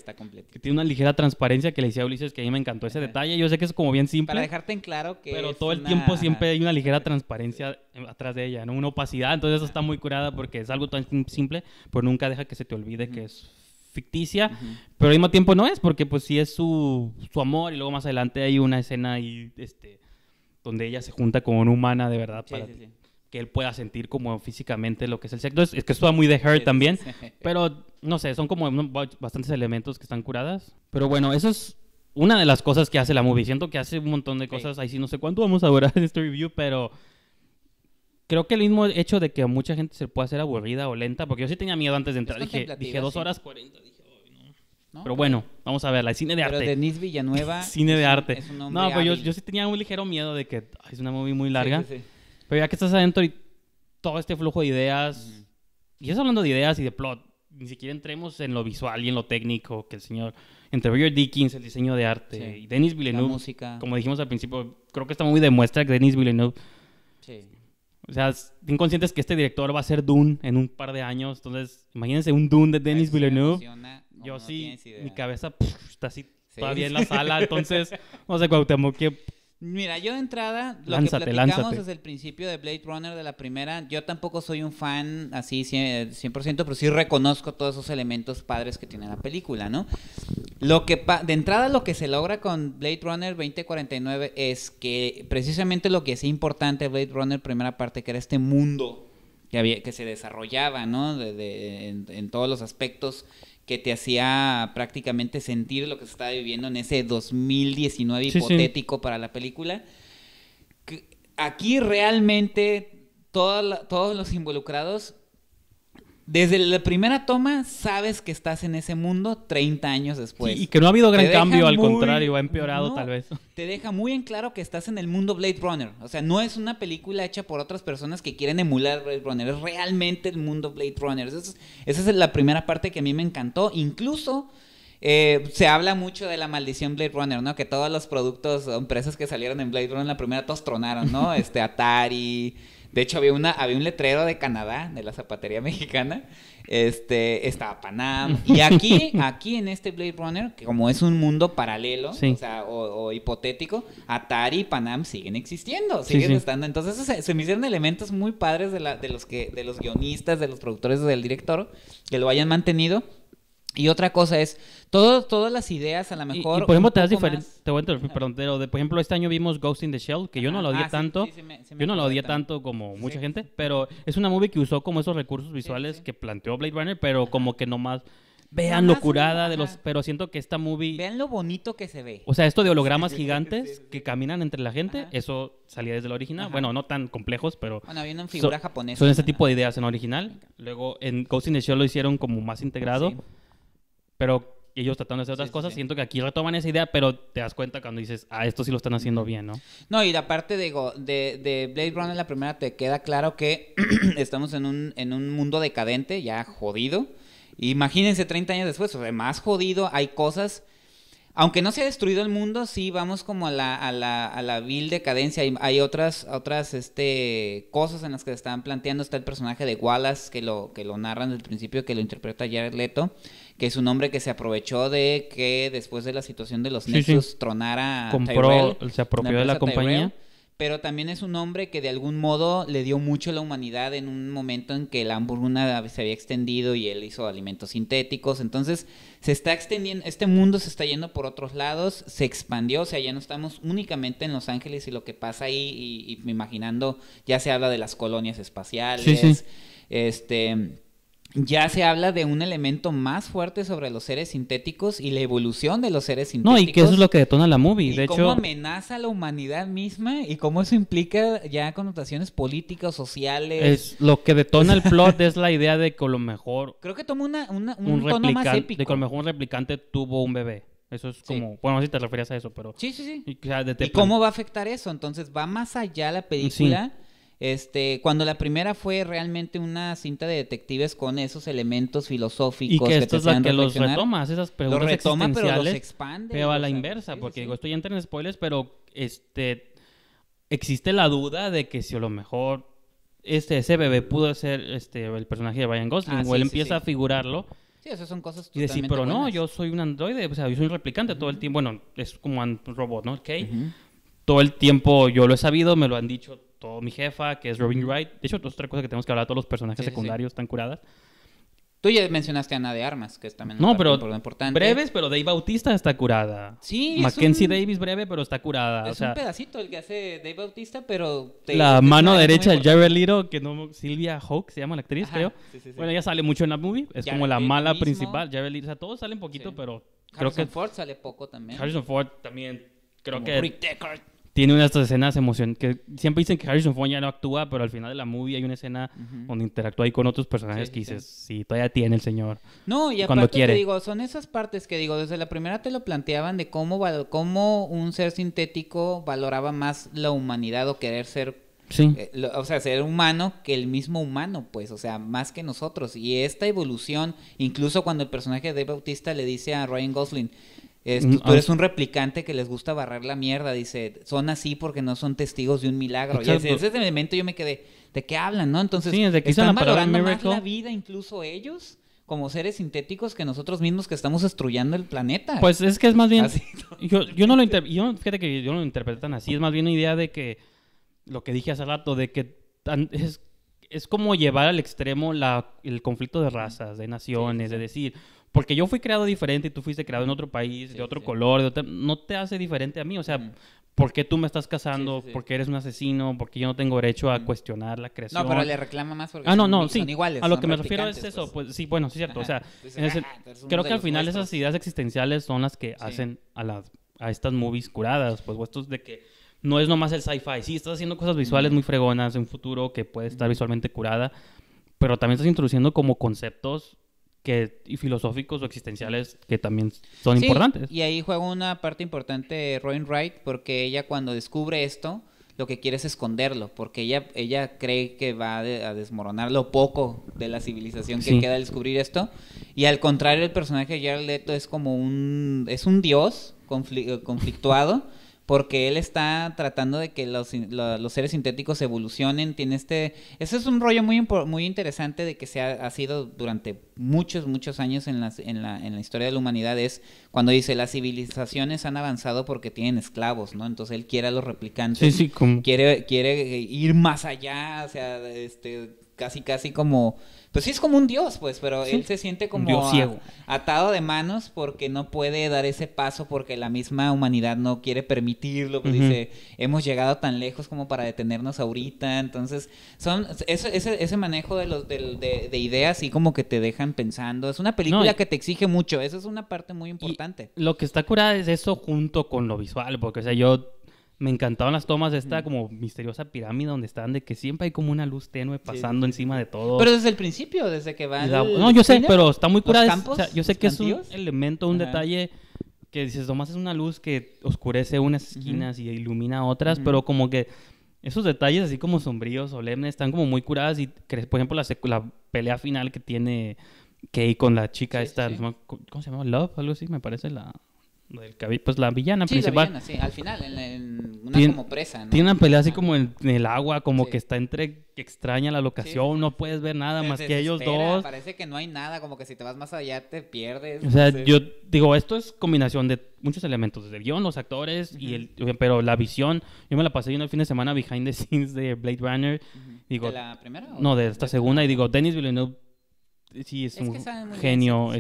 tiene una ligera transparencia que le decía Ulises que a mí me encantó ese detalle. Yo sé que es como bien simple. Para dejarte en claro que... Pero todo el tiempo siempre hay una ligera transparencia atrás de ella, ¿no? Una opacidad, entonces eso está muy curada porque es algo tan simple, pero nunca deja que se te olvide que es ficticia, pero al mismo tiempo no es, porque pues sí es su, amor y luego más adelante hay una escena ahí, este, donde ella se junta con una humana de verdad para que él pueda sentir como físicamente lo que es el sexo. Es, que esto muy de Her también, *laughs* pero no sé, son como bastantes elementos que están curadas. Pero bueno, eso es una de las cosas que hace la movie. Siento que hace un montón de cosas, ahí sí no sé cuánto vamos a durar *laughs* en este review, pero creo que el mismo hecho de que mucha gente se puede hacer aburrida o lenta, porque yo sí tenía miedo antes de entrar, dije, dos horas cuarenta, dije, Pero bueno, vamos a verla, el cine de pero arte. Denise Villanueva. *laughs* cine de arte. no, pues yo, sí tenía un ligero miedo de que es una movie muy larga. Pero ya que estás adentro y todo este flujo de ideas, y es hablando de ideas y de plot, ni siquiera entremos en lo visual y en lo técnico que el señor entre Roger Dickens, el diseño de arte, y Denis Villeneuve, música. como dijimos al principio, creo que esta movie demuestra que Denis Villeneuve Sí. O sea, inconscientes que este director va a ser Dune en un par de años. Entonces, imagínense un Dune de Denis Villeneuve. Yo sí, mi cabeza está así todavía en la *laughs* sala. Entonces, no sé, Cuauhtémoc, que... Mira, yo de entrada, lo que platicamos desde el principio de Blade Runner de la primera, yo tampoco soy un fan así 100%, pero sí reconozco todos esos elementos padres que tiene la película, ¿no? Lo que de entrada lo que se logra con Blade Runner 2049 es que precisamente lo que es importante Blade Runner primera parte que era este mundo que había que se desarrollaba, ¿no? De, en todos los aspectos que te hacía prácticamente sentir lo que se estaba viviendo en ese 2019 hipotético para la película. Aquí realmente todos los involucrados desde la primera toma sabes que estás en ese mundo 30 años después. y que no ha habido gran cambio, al contrario, ha empeorado tal vez. *laughs* Te deja muy en claro que estás en el mundo Blade Runner. O sea, no es una película hecha por otras personas que quieren emular Blade Runner, es realmente el mundo Blade Runner. Esa es, la primera parte que a mí me encantó. Incluso... Eh, se habla mucho de la maldición Blade Runner, ¿no? Que todos los productos, empresas que salieron en Blade Runner en la primera, todos tronaron, ¿no? *laughs* Este Atari, de hecho, había, una, había un letrero de Canadá, de la zapatería *laughs* mexicana. Este, estaba Panam. *laughs* Y aquí, aquí en este Blade Runner, que como es un mundo paralelo, o, hipotético, Atari y Panam siguen existiendo, siguen estando. Entonces se, me hicieron elementos muy padres de, los que, de los guionistas, de los productores, del director, que lo hayan mantenido. Y otra cosa es, todas todas las ideas a lo mejor... Y, por ejemplo, te das diferente, voy a perdón, de, por ejemplo, este año vimos Ghost in the Shell, que yo no lo odié ah, tanto, yo no lo odié tanto como mucha gente, pero es una movie que usó como esos recursos visuales que planteó Blade Runner, pero como que nomás... Vean lo curada de los... Pero siento que esta movie... Vean lo bonito que se ve. O sea, esto de hologramas gigantes que caminan entre la gente, eso salía desde el original. Bueno, no tan complejos, pero... Bueno, había una figura japonesa. Son ese tipo de ideas en original. Luego en Ghost in the Shell lo hicieron como más integrado pero ellos tratando de hacer otras cosas. Siento que aquí retoman esa idea, pero te das cuenta cuando dices, ah, esto sí lo están haciendo bien, ¿no? No, y la parte de, de Blade Runner, la primera te queda claro que *clears throat* estamos en un, en un mundo decadente, ya jodido. Imagínense 30 años después, o sea, más jodido, hay cosas. Aunque no se ha destruido el mundo, sí vamos como a la, a la, a la vil decadencia. Hay, hay, otras, otras este, cosas en las que se están planteando. Está el personaje de Wallace, que lo, que lo narran desde el principio, que lo interpreta Jared Leto que es un hombre que se aprovechó de que después de la situación de los niños tronara compró se apropió de la compañía pero también es un hombre que de algún modo le dio mucho a la humanidad en un momento en que la hamburguesa se había extendido y él hizo alimentos sintéticos. Entonces, se está extendiendo, este mundo se está yendo por otros lados, se expandió, o sea, ya no estamos únicamente en Los Ángeles y lo que pasa ahí, y, me imaginando, ya se habla de las colonias espaciales. Este ya se habla de un elemento más fuerte sobre los seres sintéticos y la evolución de los seres sintéticos. No, y que eso es lo que detona la movie, y cómo amenaza a la humanidad misma y cómo eso implica ya connotaciones políticas, sociales. Es lo que detona el plot es la idea de que a lo mejor... Creo que toma una, un, tono más épico. De que lo mejor replicante tuvo un bebé. Eso es como, bueno, si te referías a eso, pero... Sí, sí, sí. Y, cómo va a afectar eso? Entonces va más allá la película. Este, cuando la primera fue realmente una cinta de detectives con esos elementos filosóficos. Y que, esto es la que los retoma, esas preguntas los retoma, pero los expande. Pero a la inversa, porque digo, esto ya en spoilers, pero este existe la duda de que si a lo mejor este, ese bebé pudo ser este, el personaje de Brian Gosling, ah, o él empieza a figurarlo. Sí, esas son cosas totalmente Y decir, pero no, yo soy un androide, o sea, yo soy un replicante todo el tiempo. Bueno, es como un robot, ¿no? Ok. Todo el tiempo yo lo he sabido, me lo han dicho todo mi jefa, que es Robin Wright. De hecho, es otra cosa que tenemos que hablar, todos los personajes secundarios están curadas. Tú ya mencionaste a Ana de Armas, que es también no, pero importante. Breves, pero Dave Bautista está curada. Sí, Mackenzie Davis breve, pero está curada. Es o sea, un pedacito el que hace Dave Bautista, pero... la mano derecha de Jared Little, que no... Silvia Hawk se llama la actriz, creo. Sí, sí, sí. Bueno, ella sale mucho en la movie. Es como la mala principal. Jared Little. o sea, todos salen poquito, pero... Harrison creo que... Ford sale poco también. Harrison Ford también. Creo que... Rick Deckard tiene una de estas escenas emocionantes. Que siempre dicen que Harrison Ford ya no actúa, pero al final de la movie hay una escena donde interactúa ahí con otros personajes que dices, sí. todavía tiene el señor. No, y aparte te digo, son esas partes que digo, desde la primera te lo planteaban de cómo, cómo un ser sintético valoraba más la humanidad o querer ser eh, o sea, ser humano que el mismo humano, pues, o sea, más que nosotros. Y esta evolución, incluso cuando el personaje de Bautista le dice a Ryan Gosling, es, mm, tú, ah, eres un replicante que les gusta barrer la mierda, dice, son así porque no son testigos de un milagro. Y ese, ese momento yo me quedé, ¿de qué hablan, no? Entonces, están valorando más la vida incluso ellos como seres sintéticos que nosotros mismos que estamos destruyendo el planeta. Pues es que es más bien, *laughs* yo, no lo fíjate que yo lo interpretan así, es más bien una idea de que, lo que dije hace rato, de que es, como llevar al extremo el conflicto de razas, de naciones, de decir porque yo fui creado diferente y tú fuiste creado en otro país, de otro color, no te hace diferente a mí. O sea, ¿por qué tú me estás casando? ¿Por qué eres un asesino? ¿Por qué yo no tengo derecho a cuestionar la creación? No, pero le reclama más porque ah, son, no, no, son iguales. A lo que me refiero es eso. Pues. pues, sí, bueno, sí, es cierto. O sea, ah, creo que al final esas ideas existenciales son las que hacen a, las, a estas movies curadas, pues, estos de que no es nomás el sci-fi. Sí, estás haciendo cosas visuales muy fregonas en un futuro que puede estar visualmente curada, pero también estás introduciendo como conceptos y filosóficos o existenciales que también son sí, importantes. Y ahí juega una parte importante Rowan Wright, porque ella cuando descubre esto, lo que quiere es esconderlo, porque ella, ella cree que va a desmoronar lo poco de la civilización que queda al descubrir esto. Y al contrario, el personaje de Jared Leto es como un, es un dios conflictuado *laughs* porque él está tratando de que los, seres sintéticos evolucionen. Tiene este. Ese es un rollo muy, muy interesante de que se ha, sido durante muchos, muchos años en, en, la, en, la, historia de la humanidad. Es cuando dice las civilizaciones han avanzado porque tienen esclavos, ¿no? Entonces él quiere a los replicantes. Sí, sí, como... quiere, quiere eh, ir más allá, o sea, este, casi, casi como pues sí es como un dios, pues, pero él se siente como atado de manos porque no puede dar ese paso porque la misma humanidad no quiere permitirlo, pues dice, hemos llegado tan lejos como para detenernos ahorita, entonces son ese, ese, ese manejo de los de, de, ideas y como que te dejan pensando, es una película que te exige mucho, esa es una parte muy importante. lo que está curada es eso junto con lo visual, porque o sea, yo me encantaban las tomas de esta como misteriosa pirámide donde están de que siempre hay como una luz tenue pasando encima de todo. Pero desde el principio, desde que van No, yo sé, pero está muy curada. yo sé que es un elemento, un detalle que dices, Tomás es una luz que oscurece unas esquinas y ilumina otras, pero como que esos detalles así como sombríos, solemnes, están como muy curadas y por ejemplo la, la pelea final que tiene Kay con la chica esta, ¿cómo se llama? Love, algo así, me parece la pues la villana principal. sí, al final, en, una como presa, Tiene una pelea así como en, el agua, como que está entre extraña la locación, no puedes ver nada más que ellos dos. Parece que no hay nada, como que si te vas más allá te pierdes. O sea, yo digo, esto es combinación de muchos elementos, desde el guión, los actores, y el, pero la visión. Yo me la pasé en el fin de semana behind the scenes de Blade Runner. digo, ¿De la primera? no, de esta segunda, y digo, Denis Villeneuve sí es, un genio,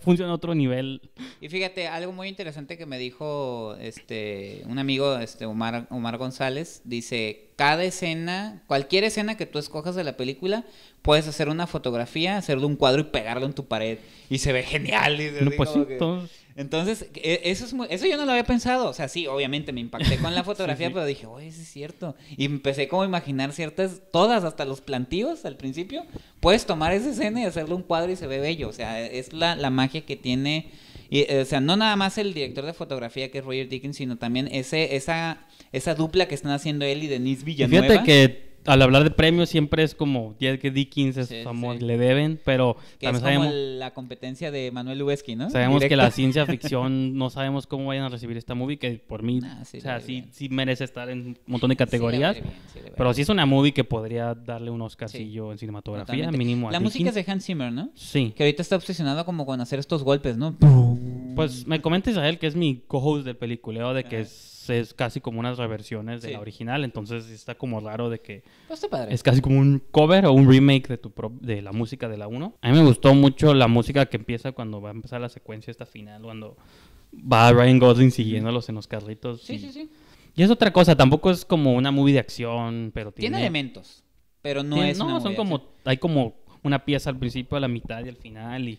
funciona a otro nivel. Y fíjate, algo muy interesante que me dijo este un amigo, este Omar, Omar González, dice, cada escena, cualquier escena que tú escojas de la película, puedes hacer una fotografía, hacer de un cuadro y pegarlo en tu pared y se ve genial. Y no, entonces, e, eso, es eso yo no lo había pensado. O sea, sí, obviamente me impacté con la *laughs* fotografía, pero dije, oye, ese es cierto. Y empecé como a imaginar ciertas, todas, hasta los plantíos al principio. Puedes tomar esa escena y hacerle un cuadro y se ve bello. O sea, es la, magia que tiene. Y, eh, o sea, no nada más el director de fotografía que es Roger Dickens, sino también ese, esa, esa dupla que están haciendo él y Denise Villanueva. Fíjate que al hablar de premios siempre es como ya que Dickens es le deben, pero también sabemos la competencia de Manuel Lubezki, ¿no? Sabemos que la ciencia *laughs* ficción no sabemos cómo vayan a recibir esta movie que por mí, ah, o sea, sí, merece estar en un montón de categorías, pero sí es una movie que podría darle unos casillos en cinematografía mínimo. A la música es de Hans Zimmer, ¿no? Sí. Que ahorita está obsesionado como con hacer estos golpes, ¿no? Pues me comenta él que es mi co-host de peliculeo de que es es casi como unas reversiones de la original, entonces está como raro de que pues es casi como un cover o un remake de tu de la música de la 1. A mí me gustó mucho la música que empieza cuando va a empezar la secuencia esta final, cuando va Ryan Gosling siguiéndolos en los carritos. Sí, y... sí, sí. Y es otra cosa, tampoco es como una movie de acción, pero tiene, elementos, pero no es No, son como hay como una pieza al principio, a la mitad y al final y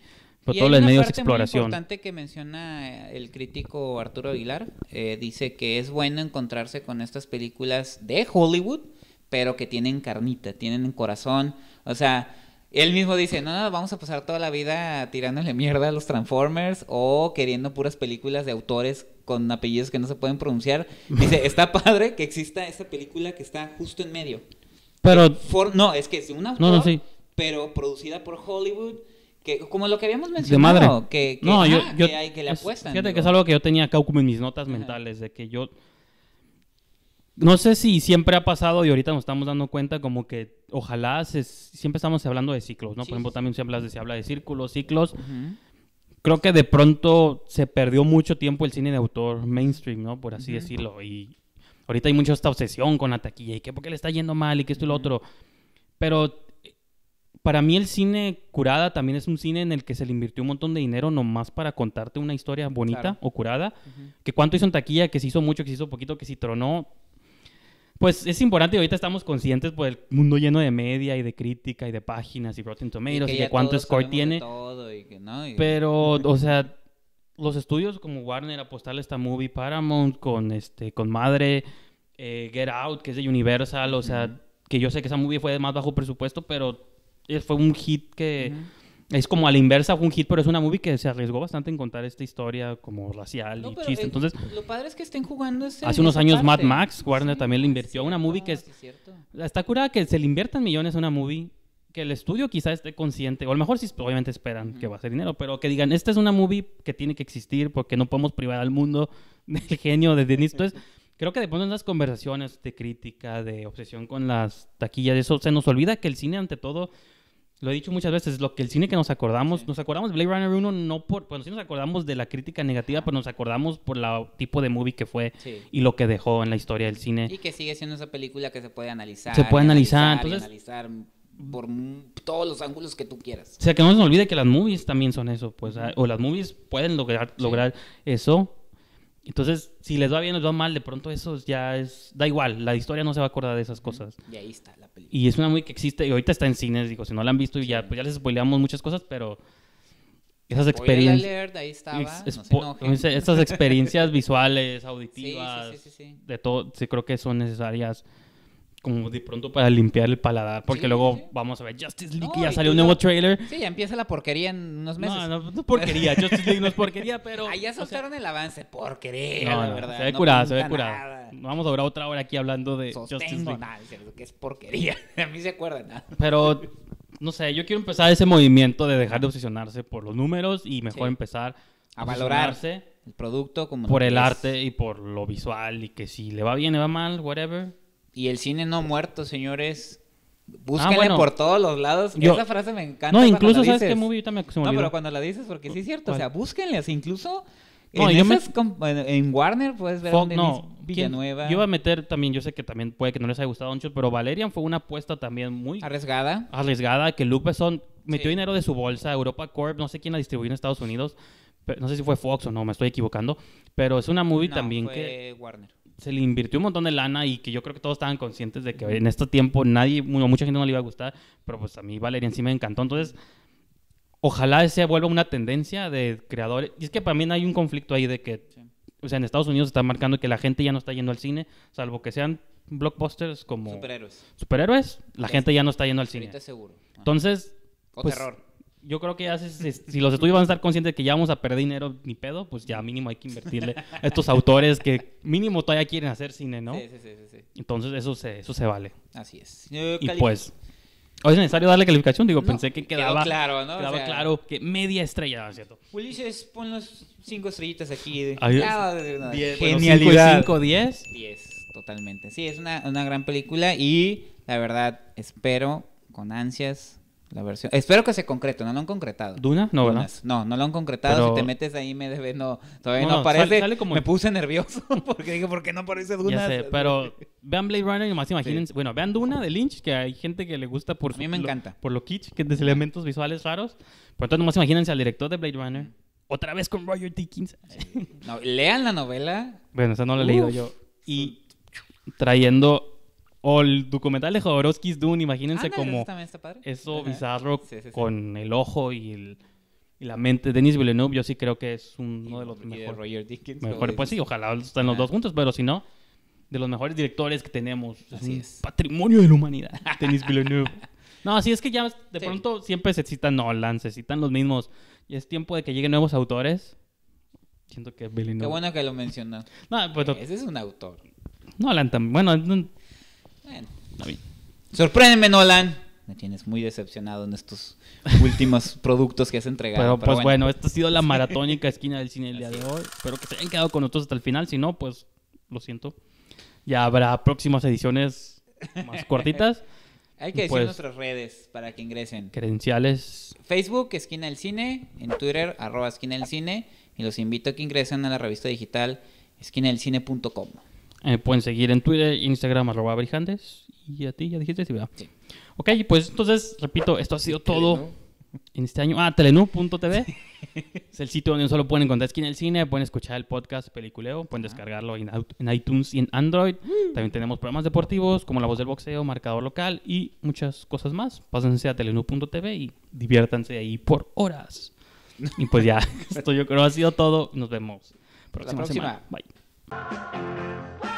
y todos los medios exploración. Muy importante que menciona eh, el crítico Arturo Aguilar, eh, dice que es bueno encontrarse con estas películas de Hollywood, pero que tienen carnita, tienen corazón, o sea, él mismo dice, no, no, vamos a pasar toda la vida tirándole mierda a los Transformers o queriendo puras películas de autores con apellidos que no se pueden pronunciar. Dice, está *laughs* padre que exista esta película que está justo en medio. Pero... no, es que es una... Pero producida por Hollywood, como lo que habíamos mencionado, que, ah, que, hay que le apuestan. Fíjate que es algo que yo tenía acá como en mis notas mentales, de que yo... No sé si siempre ha pasado y ahorita nos estamos dando cuenta como que ojalá siempre estamos hablando de ciclos, ¿no? Por ejemplo, también siempre se habla de círculos, ciclos. Creo que de pronto se perdió mucho tiempo el cine de autor mainstream, ¿no? Por así decirlo. Y ahorita hay mucha esta obsesión con la taquilla y que porque le está yendo mal y que esto y lo otro. Pero para mí el cine curada también es un cine en el que se le invirtió un montón de dinero nomás para contarte una historia bonita o curada. Que cuánto hizo en taquilla, que se hizo mucho, que se hizo poquito, que si tronó. Pues es importante y ahorita estamos conscientes por el mundo lleno de media y de crítica y de páginas y Rotten Tomatoes y, de cuánto score tiene. Todo y que no, Pero, *laughs* o sea, los estudios como Warner apostarle esta movie, Paramount con, este, con Madre, eh, Get Out, que es de Universal, o sea, que yo sé que esa movie fue de más bajo presupuesto, pero fue un hit que... Es como a la inversa, fue un hit, pero es una movie que se arriesgó bastante en contar esta historia como racial y chiste. Entonces, lo padre es que estén jugando ese, Hace unos años Mad Max, Warner también le invirtió a una movie que es... está curada que se le inviertan millones a una movie que el estudio quizá esté consciente, o a lo mejor sí, obviamente esperan que va a ser dinero, pero que digan, esta es una movie que tiene que existir porque no podemos privar al mundo *laughs* del genio de Denis. Entonces, creo que después de las conversaciones de crítica, de obsesión con las taquillas, de eso se nos olvida que el cine, ante todo, lo he dicho muchas veces, lo que el cine que nos acordamos, nos acordamos de Blade Runner 1 no por, bueno, sí nos acordamos de la crítica negativa, pero nos acordamos por el tipo de movie que fue y lo que dejó en la historia del cine. Y que sigue siendo esa película que se puede analizar. Se puede analizar, Analizar por todos los ángulos que tú quieras. O sea, que no se nos olvide que las movies también son eso, pues, o las movies pueden lograr, lograr eso. Entonces, si les va bien o les va mal, de pronto eso ya es... Da igual, la historia no se va a acordar de esas cosas. Y ahí está la película. Y es una muy que existe, y ahorita está en cines, digo, si no la han visto, y ya, pues ya les spoileamos muchas cosas, pero... Esas experiencias... ahí estaba, Estas experiencias visuales, *laughs* auditivas, de todo, sí creo que son necesarias como de pronto para limpiar el paladar, porque luego vamos a ver Justice League no, ya salió un nuevo trailer. Sí, ya empieza la porquería en unos meses. No, no, no porquería, *laughs* Justice League no es porquería, pero... Ahí ya soltaron el avance, porquería, la verdad. Se ve curada, se ve curada. Vamos a durar otra hora aquí hablando de Justice League. Nada, que es porquería, *laughs* a mí se acuerda nada. Pero, no sé, yo quiero empezar ese movimiento de dejar de obsesionarse por los números y mejor empezar a, valorarse. El producto como... Por el arte y por lo visual y que si le va bien, le va mal, whatever y el cine no muerto, señores. Ah, búsquenle por todos los lados. Esa frase me encanta. No, incluso, ¿sabes qué movie me, No, pero cuando la dices, porque sí es cierto. O sea, búsquenle. Incluso en, en Warner puedes ver Fog, no, Villanueva. Yo iba a meter también, yo sé que también puede que no les haya gustado mucho, pero Valerian fue una apuesta también muy... Arriesgada. Arriesgada, que son metió dinero de su bolsa, Europa Corp, no sé quién la distribuyó en Estados Unidos, no sé si fue Fox o no, me estoy equivocando, pero es una movie también que... Warner se le invirtió un montón de lana y que yo creo que todos estaban conscientes de que en este tiempo nadie, mucha gente no le iba a gustar, pero pues a mí Valeria encima me encantó. Entonces, ojalá se vuelva una tendencia de creadores. Y es que también hay un conflicto ahí de que, o sea, en Estados Unidos está marcando que la gente ya no está yendo al cine, salvo que sean blockbusters como... Superhéroes. Superhéroes, la gente ya no está yendo al cine. seguro. Entonces... Pues, yo creo que ya si, los estudios van a estar conscientes de que ya vamos a perder dinero ni pedo, pues ya mínimo hay que invertirle a estos autores que mínimo todavía quieren hacer cine, ¿no? Sí, sí, sí. sí. Entonces eso se, eso se vale. Así es. y pues... ¿O es necesario darle calificación? Digo, pensé que quedaba, claro, ¿no? quedaba claro que media estrella, ¿no es cierto? Ulises, pon los cinco estrellitas aquí. Ay, diez, genialidad. ¿Cinco, Diez, Diez, totalmente. Sí, es una, una gran película y la verdad espero con ansias la versión. Espero que se concrete, no lo han concretado. ¿Duna? No, No, no lo han concretado. Si te metes ahí, me debe, no. Todavía no, aparece. Me puse nervioso *laughs* porque dije, ¿por qué no aparece Duna? pero vean Blade Runner y nomás imagínense. Bueno, vean Duna de Lynch, que hay gente que le gusta por A mí me encanta. Lo, por lo kitsch, que es de elementos visuales raros. Pero tanto nomás imagínense al director de Blade Runner. Otra vez con Roger Dickens. lean la novela. Bueno, esa no la he leído yo. Y trayendo o el documental de Jodorowsky's Dune, imagínense como eso bizarro con el ojo y, la mente. Denis Villeneuve, yo sí creo que es uno de los mejores. Roger Dickens. pues sí, ojalá estén los dos juntos, pero si no, de los mejores directores que tenemos. Así es. Patrimonio de la humanidad, *laughs* Denis Villeneuve. no, así es que ya de pronto siempre se citan Nolan, se citan los mismos. Y es tiempo de que lleguen nuevos autores. Siento que Villeneuve. Qué bueno que lo mencionas. No, pues Ese es un autor. Nolan también. Bueno, bueno, Sorpréndeme, Nolan. Me tienes muy decepcionado en estos últimos *laughs* productos que has entregado. Pero, pues bueno. esta ha sido la maratónica esquina del cine el día de hoy. Espero que se hayan quedado con nosotros hasta el final. Si no, pues lo siento. Ya habrá próximas ediciones más *laughs* cortitas. Hay que decir pues, nuestras redes para que ingresen. Credenciales. Facebook, Esquina del Cine. En Twitter, arroba Esquina del Cine. Y los invito a que ingresen a la revista digital cine.com eh, pueden seguir en Twitter, Instagram, arroba Y a ti, ya dijiste, sí, ¿verdad? Sí. Ok, pues entonces, repito, esto ha sido todo en este año. Ah, telenú.tv. es el sitio donde solo pueden encontrar en el Cine, pueden escuchar el podcast Peliculeo, pueden descargarlo en, iTunes y en Android. Mm. También tenemos programas deportivos como La Voz del Boxeo, Marcador Local y muchas cosas más. Pásense a telenú.tv y diviértanse ahí por horas. y pues ya, *laughs* esto yo creo ha sido todo. Nos vemos Hasta La próxima. Bye.